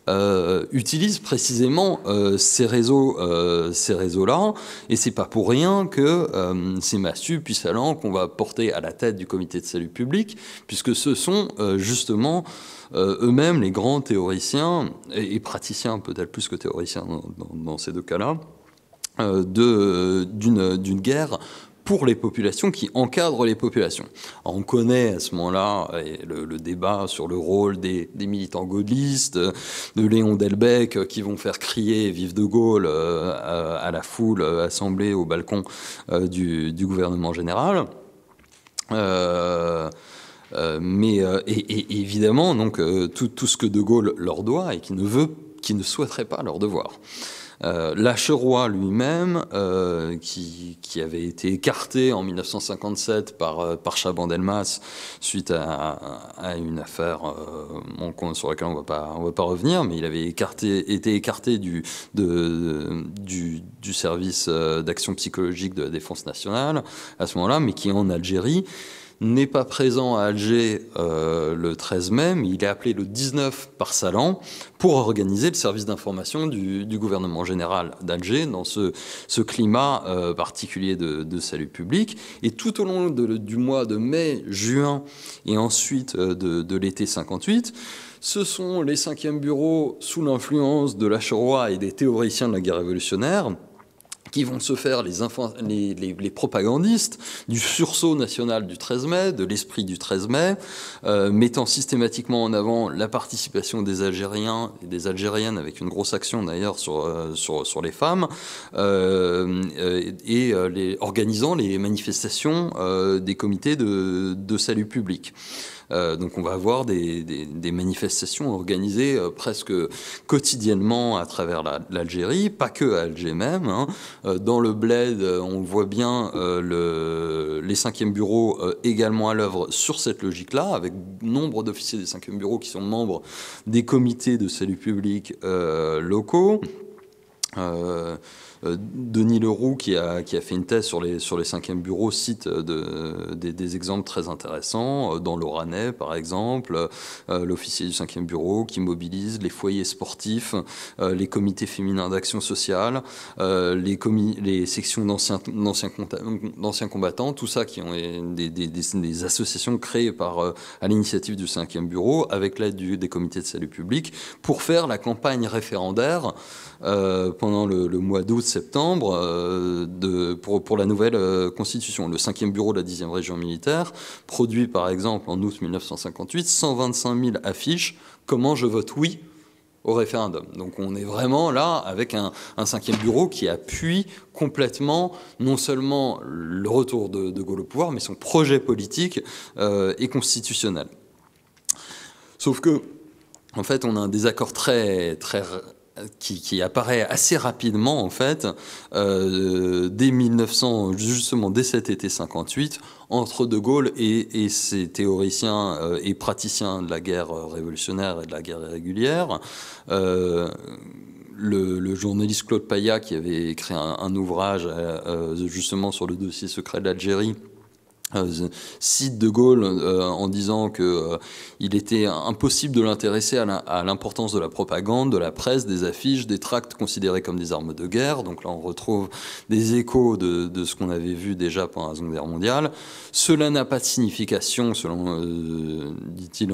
euh, utilise précisément euh, ces réseaux, euh, ces réseaux-là, et c'est pas pour rien que euh, ces massues puissantes qu'on va porter à la tête du Comité de salut public, puisque ce sont justement eux-mêmes les grands théoriciens et, praticiens, peut-être plus que théoriciens dans, dans ces deux cas-là, d'une guerre pour les populations, qui encadrent les populations. on connaît à ce moment-là le, débat sur le rôle des, militants gaullistes, de Léon Delbecq, qui vont faire crier Vive de Gaulle euh, à, la foule euh, assemblée au balcon euh, du, gouvernement général. mais et, évidemment, donc tout, ce que De Gaulle leur doit et qui qui ne souhaiterait pas leur devoir. Euh, Lacherois lui-même, euh, qui, avait été écarté en 1957 par, euh, par Chaban-Delmas suite à, une affaire sur laquelle on ne va pas revenir, mais il avait été écarté du, service d'action psychologique de la défense nationale à ce moment-là, mais qui est en Algérie n'est pas présent à Alger euh, le 13 mai, il est appelé le 19 par Salan pour organiser le service d'information du, gouvernement général d'Alger dans ce, climat euh, particulier de, salut public. Et tout au long du mois de mai, juin et ensuite euh, de, l'été 58, ce sont les cinquièmes bureaux sous l'influence de la et des théoriciens de la guerre révolutionnaire qui vont se faire les, propagandistes du sursaut national du 13 mai, de l'esprit du 13 mai, euh, mettant systématiquement en avant la participation des Algériens et des Algériennes, avec une grosse action d'ailleurs sur, euh, sur, les femmes, euh, et organisant les manifestations des comités de, de salut public. Euh, donc on va avoir des, manifestations organisées euh, presque quotidiennement à travers l'Algérie, pas que à Alger même. Hein. Euh, dans le bled, on voit bien le, les e bureaux également à l'œuvre sur cette logique-là, avec nombre d'officiers des 5e bureaux qui sont membres des comités de salut public locaux. Euh, Denis Leroux, qui a, a fait une thèse sur les, sur les cinquièmes bureaux, cite euh, des, exemples très intéressants, euh, dans l'Oranais par exemple, l'officier du cinquième bureau qui mobilise les foyers sportifs, les comités féminins d'action sociale, les, sections d'anciens combattants, tout ça qui ont des, associations créées par, à l'initiative du cinquième bureau, avec l'aide des comités de salut public, pour faire la campagne référendaire pendant le mois d'août septembre euh, pour, la nouvelle euh, constitution. Le 5e bureau de la 10e région militaire produit par exemple en août 1958 125 000 affiches Comment je vote oui au référendum. Donc on est vraiment là avec un, un, cinquième bureau qui appuie complètement non seulement le retour de, Gaulle au pouvoir, mais son projet politique euh, et constitutionnel. Sauf que, en fait, on a un désaccord très, très qui, apparaît assez rapidement en fait euh, dès 1900 justement dès cet été 58 entre De Gaulle et, ses théoriciens euh, et praticiens de la guerre révolutionnaire et de la guerre irrégulière euh, le, journaliste Claude Payat qui avait écrit un ouvrage justement sur le dossier secret de l'Algérie euh, cite De Gaulle euh, en disant que euh, il était impossible de l'intéresser à l'importance de la propagande, de la presse, des affiches, des tracts considérés comme des armes de guerre. Donc là, on retrouve des échos de, ce qu'on avait vu déjà pendant la Seconde Guerre mondiale. Cela n'a pas de signification, selon dit-il.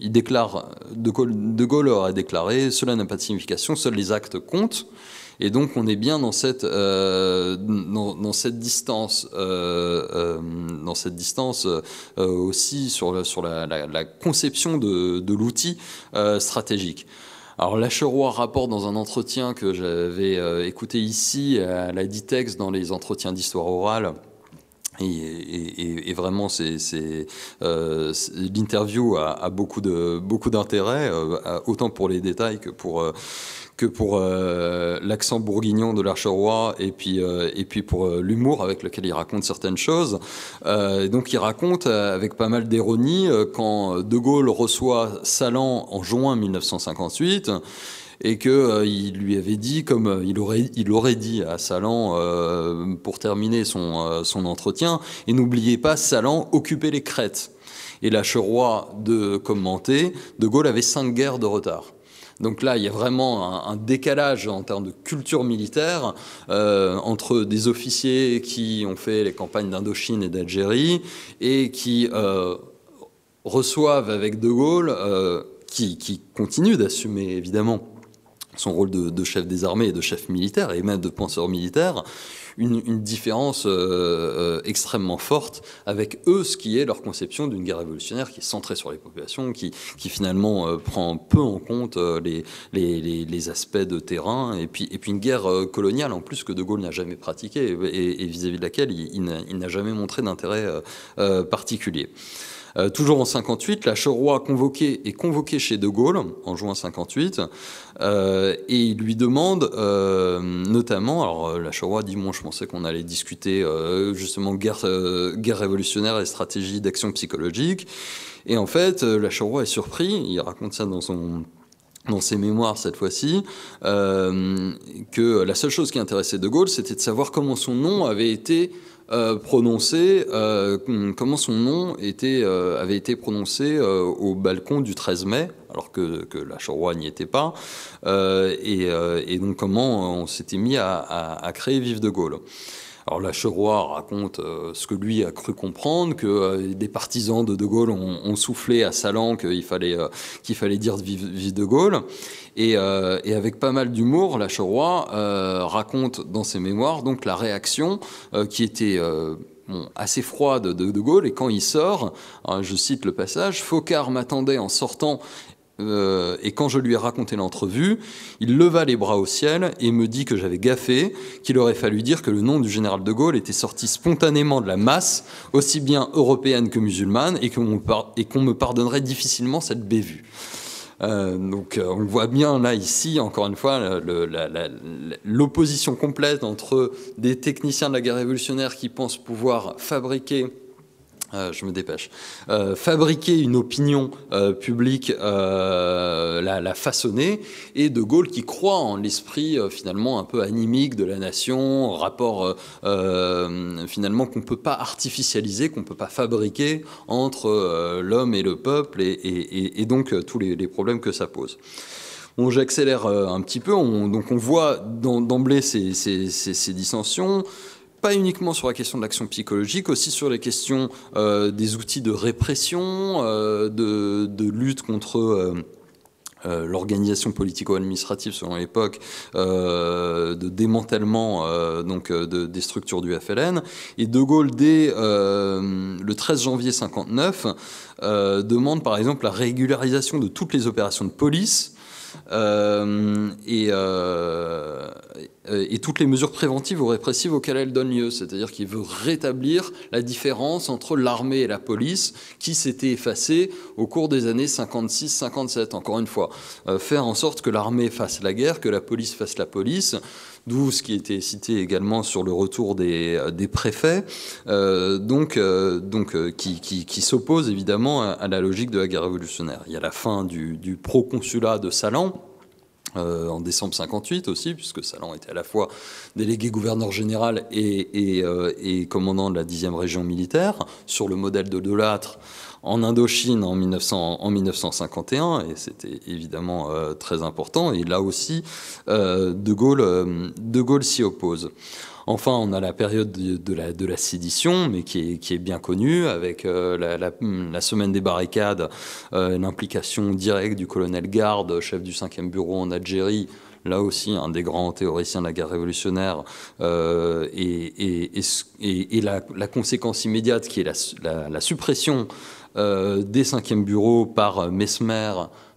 il déclare de Gaulle, de Gaulle aurait déclaré cela n'a pas de signification, seuls les actes comptent. Et donc on est bien dans cette, euh, dans, cette distance, euh, euh, dans cette distance aussi sur, sur la, conception de, l'outil stratégique. Alors Lacheroy rapporte dans un entretien que j'avais écouté ici à la Ditex dans les entretiens d'histoire orale. Et, vraiment, l'interview a, beaucoup d'intérêt, beaucoup autant pour les détails que pour, que pour euh, l'accent bourguignon de Lacheroy et puis euh, et puis pour euh, l'humour avec lequel il raconte certaines choses. donc il raconte avec pas mal d'ironie quand De Gaulle reçoit Salan en juin 1958 et qu'il il lui avait dit, comme il aurait, il aurait dit à Salan pour terminer son, son entretien, et n'oubliez pas, Salan, occupait les crêtes. Et Lacheroy de commenter, De Gaulle avait cinq guerres de retard. Donc là, il y a vraiment un, décalage en termes de culture militaire euh, entre des officiers qui ont fait les campagnes d'Indochine et d'Algérie et qui euh, reçoivent avec De Gaulle, euh, qui, continue d'assumer évidemment son rôle de, de, chef des armées et de chef militaire, et même de penseur militaire, une, différence euh, euh, extrêmement forte avec eux, ce qui est leur conception d'une guerre révolutionnaire qui est centrée sur les populations, qui, finalement euh, prend peu en compte les, aspects de terrain, et puis, et puis une guerre coloniale en plus que De Gaulle n'a jamais pratiquée et vis-à-vis de laquelle il n'a jamais montré d'intérêt particulier. Euh, toujours en 58, la a convoqué, est convoqué chez De Gaulle en juin 58 euh, et il lui demande euh, notamment, alors la dit je pensais qu'on allait discuter justement guerre, guerre révolutionnaire et stratégie d'action psychologique. Et en fait, la est surpris, il raconte ça dans son dans ses mémoires cette fois-ci, que la seule chose qui intéressait De Gaulle, c'était de savoir comment son nom avait été euh, prononcé, euh, comment son nom était, euh, avait été prononcé au balcon du 13 mai, alors que, que la n'y était pas, et, donc comment on s'était mis à, à, créer Vive de Gaulle. Alors la raconte ce que lui a cru comprendre, que des partisans de De Gaulle ont, soufflé à Salan qu'il fallait, qu'il fallait dire vive, vive de Gaulle. Euh, et, avec pas mal d'humour, la Choroy, euh, raconte dans ses mémoires donc la réaction euh, qui était assez froide de De Gaulle, et quand il sort, hein, je cite le passage, Focard m'attendait en sortant, et quand je lui ai raconté l'entrevue, il leva les bras au ciel et me dit que j'avais gaffé, qu'il aurait fallu dire que le nom du général De Gaulle était sorti spontanément de la masse, aussi bien européenne que musulmane, et qu'on me pardonnerait difficilement cette bévue. Euh, donc euh, on voit bien là, ici, encore une fois, l'opposition complète entre des techniciens de la guerre révolutionnaire qui pensent pouvoir fabriquer euh, je me dépêche. Euh, fabriquer une opinion euh, publique, la, façonner, et De Gaulle qui croit en l'esprit finalement un peu animique de la nation, rapport finalement qu'on ne peut pas artificialiser, qu'on ne peut pas fabriquer entre l'homme et le peuple, et, donc tous les, problèmes que ça pose. Bon, j'accélère un petit peu, donc on voit d'emblée ces dissensions pas uniquement sur la question de l'action psychologique, aussi sur les questions euh, des outils de répression, euh, de, lutte contre... Euh, l'organisation politico-administrative selon l'époque de démantèlement donc des structures du FLN et De Gaulle dès le 13 janvier 59 demande par exemple la régularisation de toutes les opérations de police euh, euh, et, toutes les mesures préventives ou répressives auxquelles elle donnent lieu. C'est-à-dire qu'il veut rétablir la différence entre l'armée et la police qui s'était effacée au cours des années 56-57. Encore une fois, euh, faire en sorte que l'armée fasse la guerre, que la police fasse la police d'où ce qui était cité également sur le retour des, euh, préfets, euh, donc, euh, donc qui, s'oppose évidemment à, la logique de la guerre révolutionnaire. Il y a la fin du, proconsulat de Salan. en décembre 58 aussi, puisque Salan était à la fois délégué gouverneur général et, commandant de la 10e région militaire, sur le modèle de Dolâtre en Indochine en, 1951, et c'était évidemment euh, très important, et là aussi, euh, de, Gaulle, euh, de Gaulle s'y oppose. Enfin, on a la période de, la, sédition, mais qui est, bien connue, avec la, semaine des barricades, l'implication directe du colonel Garde, chef du 5e bureau en Algérie, là aussi un des grands théoriciens de la guerre révolutionnaire, et, et la, conséquence immédiate qui est la, suppression euh, des cinquièmes bureaux par euh, Mesmer,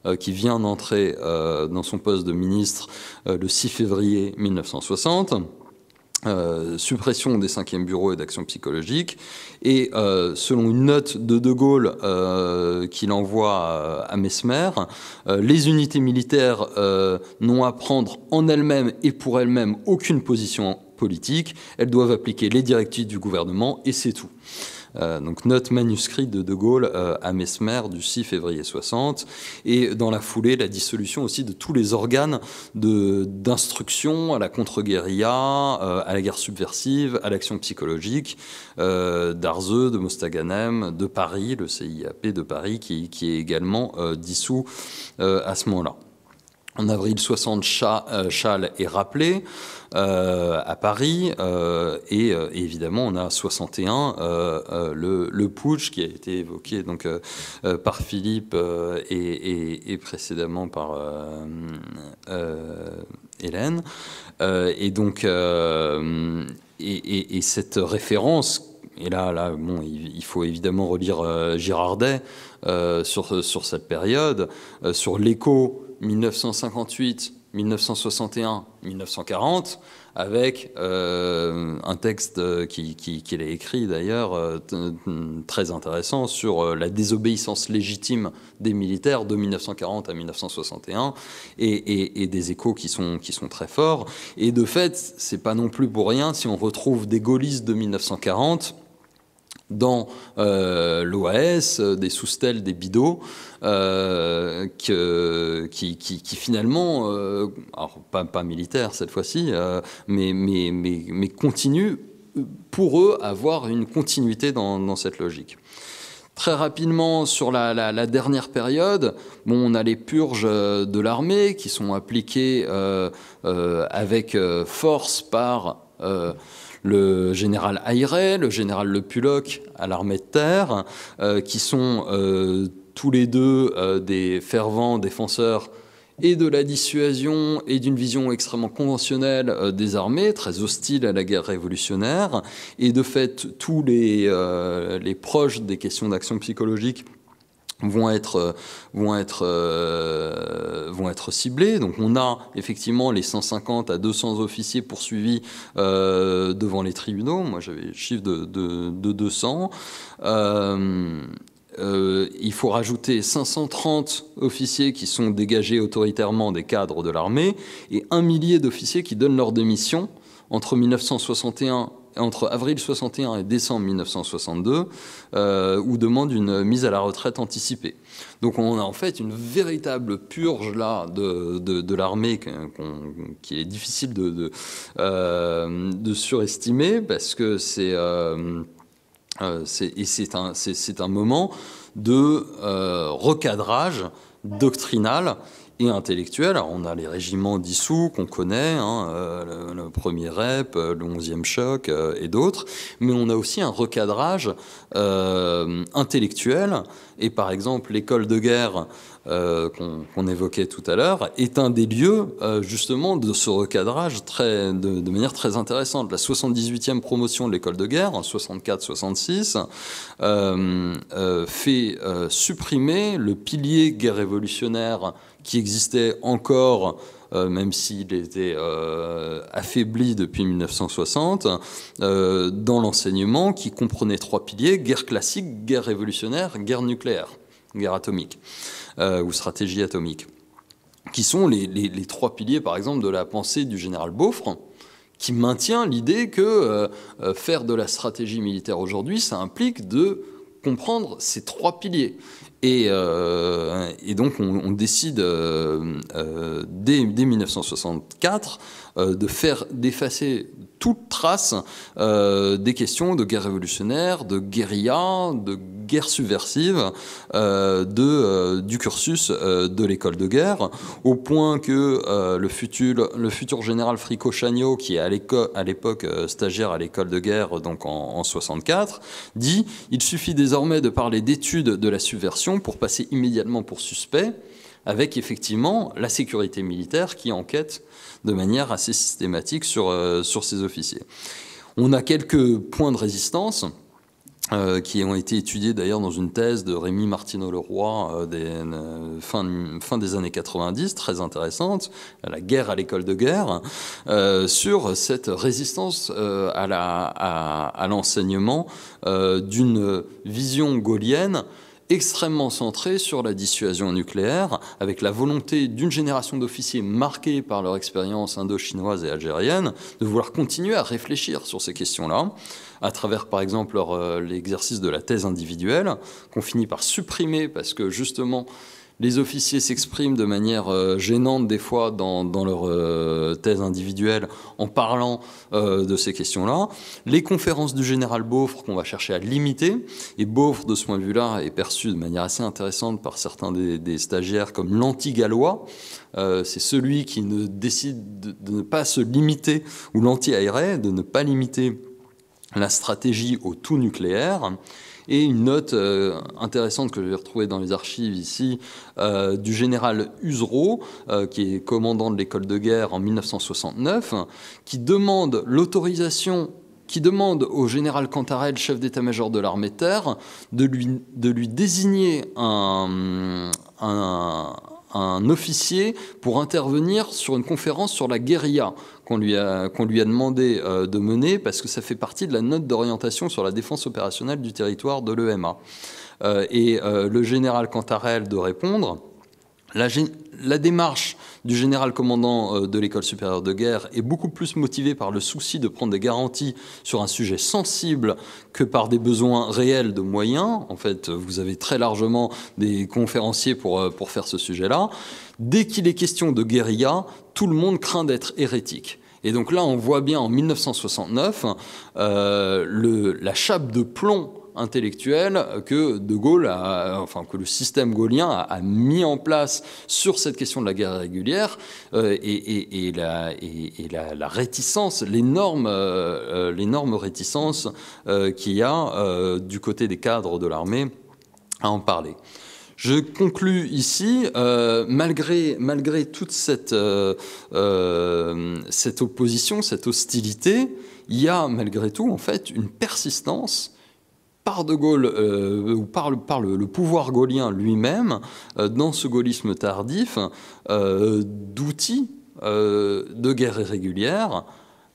euh, qui vient d'entrer dans son poste de ministre le 6 février 1960. suppression des cinquièmes bureaux et d'action psychologique. Et selon une note de De Gaulle qu'il envoie à Mesmer, les unités militaires n'ont à prendre en elles-mêmes et pour elles-mêmes aucune position politique. Elles doivent appliquer les directives du gouvernement et c'est tout. Euh, donc note manuscrit de De Gaulle euh, à Mesmer du 6 février 60, et dans la foulée, la dissolution aussi de tous les organes d'instruction à la contre-guérilla, euh, à la guerre subversive, à l'action psychologique, d'Arzeux, de Mostaganem, de Paris, le CIAP de Paris, qui est également dissous à ce moment-là. En avril 60, euh, Châle est rappelé euh, à Paris euh, et, évidemment on a 61 le, le, putsch qui a été évoqué donc par Philippe et, précédemment par Hélène et donc et, cette référence et là, là bon, il, faut évidemment relire Girardet sur, sur cette période, sur l'écho 1958, 1961, 1940, avec euh, un texte euh, qu'il a écrit d'ailleurs euh, très intéressant sur la désobéissance légitime des militaires de 1940 à 1961 et, et, des échos qui sont, qui sont très forts. Et de fait, c'est pas non plus pour rien si on retrouve des gaullistes de 1940 dans euh, l'OAS, euh, des soustelles, des bidots, euh, qui, finalement, pas, militaires cette fois-ci, mais, mais, continuent pour eux avoir une continuité dans, cette logique. Très rapidement, sur la, dernière période, on a les purges de l'armée qui sont appliquées avec force par le général Ayret, le général Le Puloc à l'armée de terre, euh, qui sont euh, tous les deux euh, des fervents défenseurs et de la dissuasion et d'une vision extrêmement conventionnelle des armées, très hostile à la guerre révolutionnaire. Et de fait, tous les proches des questions d'action psychologique vont être, euh, vont, être, euh, vont être ciblés. Donc on a effectivement les 150 à 200 officiers poursuivis euh, devant les tribunaux. Moi j'avais le chiffre de, 200. il faut rajouter 530 officiers qui sont dégagés autoritairement des cadres de l'armée et un millier d'officiers qui donnent leur démission entre 1961 entre avril 61 et décembre 1962, euh, où demande une mise à la retraite anticipée. Donc on a en fait une véritable purge là de, l'armée qui est difficile de, euh, de, surestimer, parce que c'est... Euh, euh c'est un, un, moment de euh, recadrage doctrinal et intellectuelle. on a les régiments dissous qu'on connaît, hein, euh, le, premier REP, euh, le 11e choc euh, et d'autres, mais on a aussi un recadrage intellectuel. Et par exemple, l'école de guerre qu'on évoquait tout à l'heure est un des lieux justement de ce recadrage très, de, manière très intéressante. La 78e promotion de l'école de guerre en 64-66 fait supprimer le pilier guerre révolutionnaire qui existait encore euh, même s'il était euh, affaibli depuis 1960, euh, dans l'enseignement qui comprenait trois piliers, guerre classique, guerre révolutionnaire, guerre nucléaire, guerre atomique ou stratégie atomique, qui sont les, les, trois piliers par exemple de la pensée du général Beaufre qui maintient l'idée que faire de la stratégie militaire aujourd'hui, ça implique de comprendre ces trois piliers. Euh, et, donc on, décide euh, euh, dès, 1964 de faire d'effacer toute trace des questions de guerre révolutionnaire, de guérilla, de guerre subversive euh, de, euh, du cursus euh, de l'école de guerre, au point que le, futur, le futur général Frico chagnot qui est à l'époque stagiaire à l'école de guerre, donc en, en 64, dit Il suffit désormais de parler d'études de la subversion pour passer immédiatement pour suspect avec effectivement la sécurité militaire qui enquête de manière assez systématique sur, sur ces officiers. On a quelques points de résistance. Euh, qui ont été étudiés d'ailleurs dans une thèse de Rémi Martineau-Leroy euh, des, euh, fin, fin, des années 90, très intéressante, la guerre à l'école de guerre, sur cette résistance à l'enseignement à, à d'une vision gaulienne extrêmement centré sur la dissuasion nucléaire, avec la volonté d'une génération d'officiers marqués par leur expérience indo-chinoise et algérienne de vouloir continuer à réfléchir sur ces questions-là, à travers par exemple euh, l'exercice de la thèse individuelle, qu'on finit par supprimer parce que justement les officiers s'expriment de manière euh, gênante des fois dans, leur euh, thèse individuelle en parlant euh, de ces questions-là. Les conférences du général Beaufre qu'on va chercher à limiter, et Beaufre de ce point de vue-là est perçu de manière assez intéressante par certains des, stagiaires comme l'anti-gallois. C'est celui qui ne décide de, de ne pas se limiter, ou l'anti-aéré, de ne pas limiter la stratégie au tout nucléaire. Et une note euh, intéressante que j'ai retrouvée dans les archives ici euh, du général Usereau, qui est commandant de l'école de guerre en 1969, qui demande l'autorisation qui demande au général Cantarel, chef d'état-major de l'armée terre, de lui, de lui désigner un un officier pour intervenir sur une conférence sur la guérilla qu'on lui a, demandé euh, de mener parce que ça fait partie de la note d'orientation sur la défense opérationnelle du territoire de l'EMA. Euh, et euh, le général Cantarel de répondre la, démarche du général commandant euh, de l'école supérieure de guerre est beaucoup plus motivée par le souci de prendre des garanties sur un sujet sensible que par des besoins réels de moyens. En fait, vous avez très largement des conférenciers pour, euh, pour faire ce sujet-là. Dès qu'il est question de guérilla, tout le monde craint d'être hérétique. Et donc là, on voit bien en 1969 euh, la chape de plomb intellectuelle que De Gaulle, enfin que le système gaullien a, mis en place sur cette question de la guerre régulière euh, et, la, réticence, l'énorme, euh, réticence euh, qu'il y a du côté des cadres de l'armée à en parler. Je conclus ici, malgré, malgré toute cette, cette opposition, cette hostilité, il y a malgré tout en fait une persistance par De Gaulle euh, ou par le, le, pouvoir gaullien lui-même euh, dans ce gaullisme tardif euh, d'outils de guerre irrégulière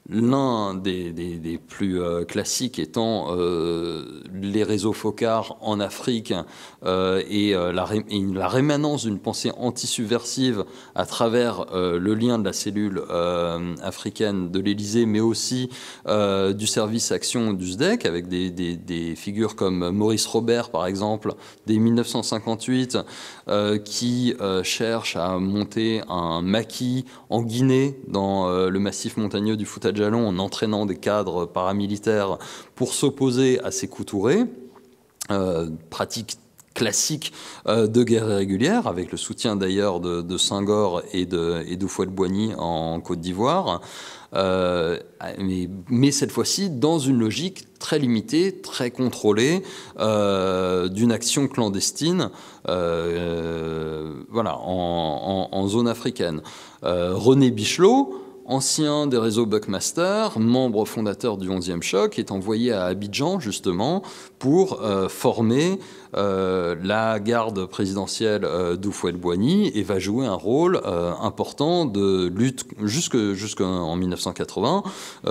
L'un des, plus euh, classiques étant euh, les réseaux focards en Afrique euh, et, la rémanence d'une pensée anti-subversive à travers le lien de la cellule africaine de l'Élysée, mais aussi du service action du SDEC, avec des, figures comme Maurice Robert, par exemple, dès 1958, qui cherche à monter un maquis en Guinée, dans le massif montagneux du Fouta jalon en entraînant des cadres paramilitaires pour s'opposer à ces coutourés, euh, pratique classique euh, de guerre irrégulière, avec le soutien d'ailleurs de, de Senghor et de, et boigny en Côte d'Ivoire. Euh, mais, cette fois-ci dans une logique très limitée, très contrôlée, d'une action clandestine, voilà, en, zone africaine. René Bichelot, ancien des réseaux Buckmaster, membre fondateur du 11e choc, est envoyé à Abidjan justement pour euh, former euh, la garde présidentielle euh, d'Oufouet le boigny et va jouer un rôle important de lutte, jusqu'en 1980,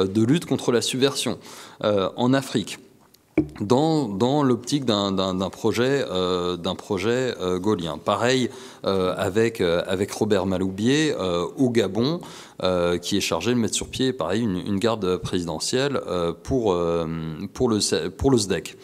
de lutte contre la subversion en Afrique dans, dans l'optique d'un projet, euh, projet euh, gaulien. Pareil euh, avec, euh, avec Robert Maloubier euh, au Gabon, qui est chargé de mettre sur pied, pareil, une, une garde présidentielle pour, pour, le, pour le SDEC.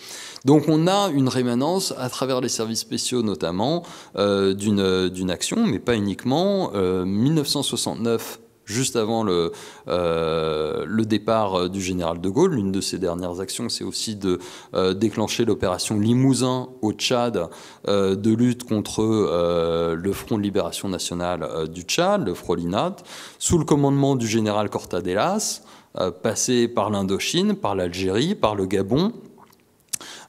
Donc on a une rémanence à travers les services spéciaux notamment d'une action, mais pas uniquement. 1969 juste avant le, euh, départ euh, du général de Gaulle. L'une de ses dernières actions, c'est aussi de euh, déclencher l'opération Limousin au Tchad de lutte contre le Front de libération nationale du Tchad, le Frolinat, sous le commandement du général Cortadelas, passé par l'Indochine, par l'Algérie, par le Gabon.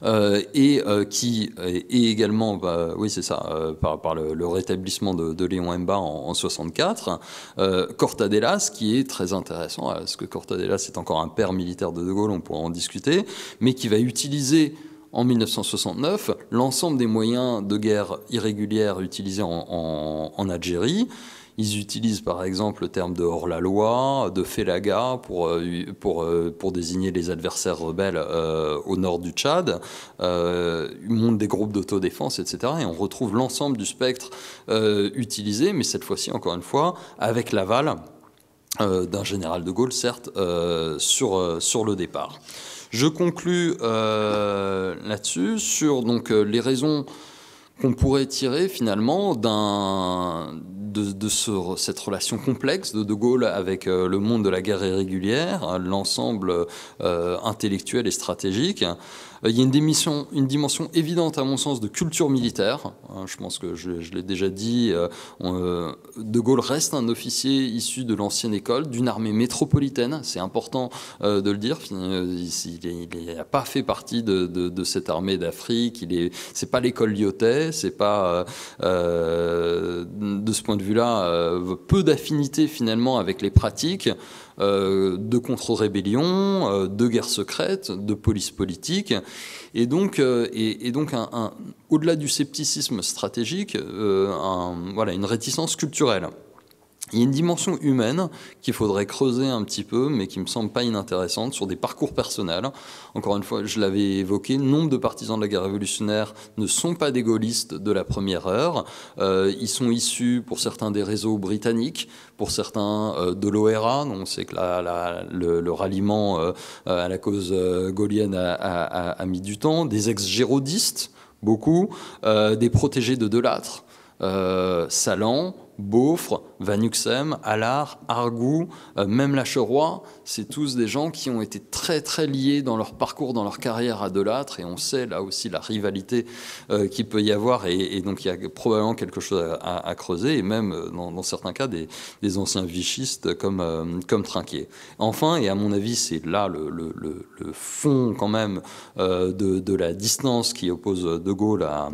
Euh, et euh, qui est euh, également, bah, oui c'est ça, par, le, rétablissement de, Léon Mba en, 64, Cortadelas, qui est très intéressant, parce que Cortadelas est encore un père militaire de De Gaulle, on pourra en discuter, mais qui va utiliser en 1969 l'ensemble des moyens de guerre irrégulière utilisés en Algérie. Ils utilisent par exemple le terme de hors-la-loi, de félaga pour, euh, pour, euh, pour désigner les adversaires rebelles euh, au nord du Tchad, euh, montent des groupes d'autodéfense, etc. Et on retrouve l'ensemble du spectre utilisé, mais cette fois-ci, encore une fois, avec l'aval d'un général de Gaulle, certes, sur, sur le départ. Je conclue là-dessus sur donc, les raisons qu'on pourrait tirer finalement de, de ce, cette relation complexe de De Gaulle avec euh, le monde de la guerre irrégulière, l'ensemble euh, intellectuel et stratégique, euh, il y a une dimension, une dimension évidente, à mon sens, de culture militaire. Hein, je pense que je, l'ai déjà dit, euh, euh, De Gaulle reste un officier issu de l'ancienne école, d'une armée métropolitaine, c'est important de le dire. Il n'a pas fait partie de, cette armée d'Afrique, il est, c'est pas l'école Lyotet, c'est pas, de ce point de vue-là, peu d'affinité finalement avec les pratiques. Euh, de contre-rébellion, euh, de guerre secrète, de police politique. Et donc, euh, au-delà du scepticisme stratégique, voilà, une réticence culturelle. Il y a une dimension humaine qu'il faudrait creuser un petit peu, mais qui me semble pas inintéressante, sur des parcours personnels. Encore une fois, je l'avais évoqué, nombre de partisans de la guerre révolutionnaire ne sont pas des gaullistes de la première heure. Euh, ils sont issus, pour certains, des réseaux britanniques, pour certains euh, de l'ORA. On sait que la, le, ralliement euh, à la cause euh, gaullienne a, a, a, mis du temps. Des ex-gérodistes, beaucoup. des protégés de Delattre euh, Salan, Beaufre, Vanuxem, Allard, Argou, euh, même Lacheroy, c'est tous des gens qui ont été très très liés dans leur parcours, dans leur carrière à Delattre, et on sait là aussi la rivalité euh, qu'il peut y avoir, et, donc il y a probablement quelque chose à, creuser, et même dans, certains cas des, anciens vichistes comme, Trinquier. Enfin, et à mon avis c'est là le, fond quand même de, de, la distance qui oppose De Gaulle à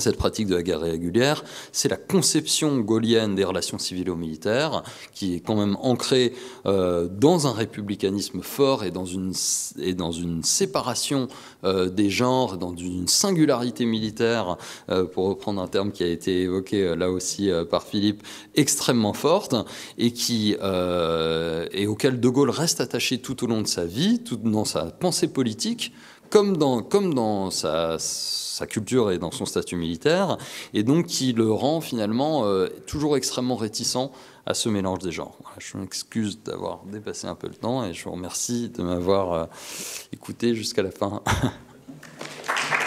cette pratique de la guerre régulière, c'est la conception gaulienne des relations civiles aux militaires qui est quand même ancrée euh, dans un républicanisme fort et dans une, et dans une séparation euh, des genres, dans une singularité militaire, euh, pour reprendre un terme qui a été évoqué là aussi par Philippe, extrêmement forte, et, qui, et auquel De Gaulle reste attaché tout au long de sa vie, tout dans sa pensée politique comme dans, comme dans sa, culture et dans son statut militaire, et donc qui le rend finalement euh, toujours extrêmement réticent à ce mélange des genres. je m'excuse d'avoir dépassé un peu le temps et je vous remercie de m'avoir euh, écouté jusqu'à la fin.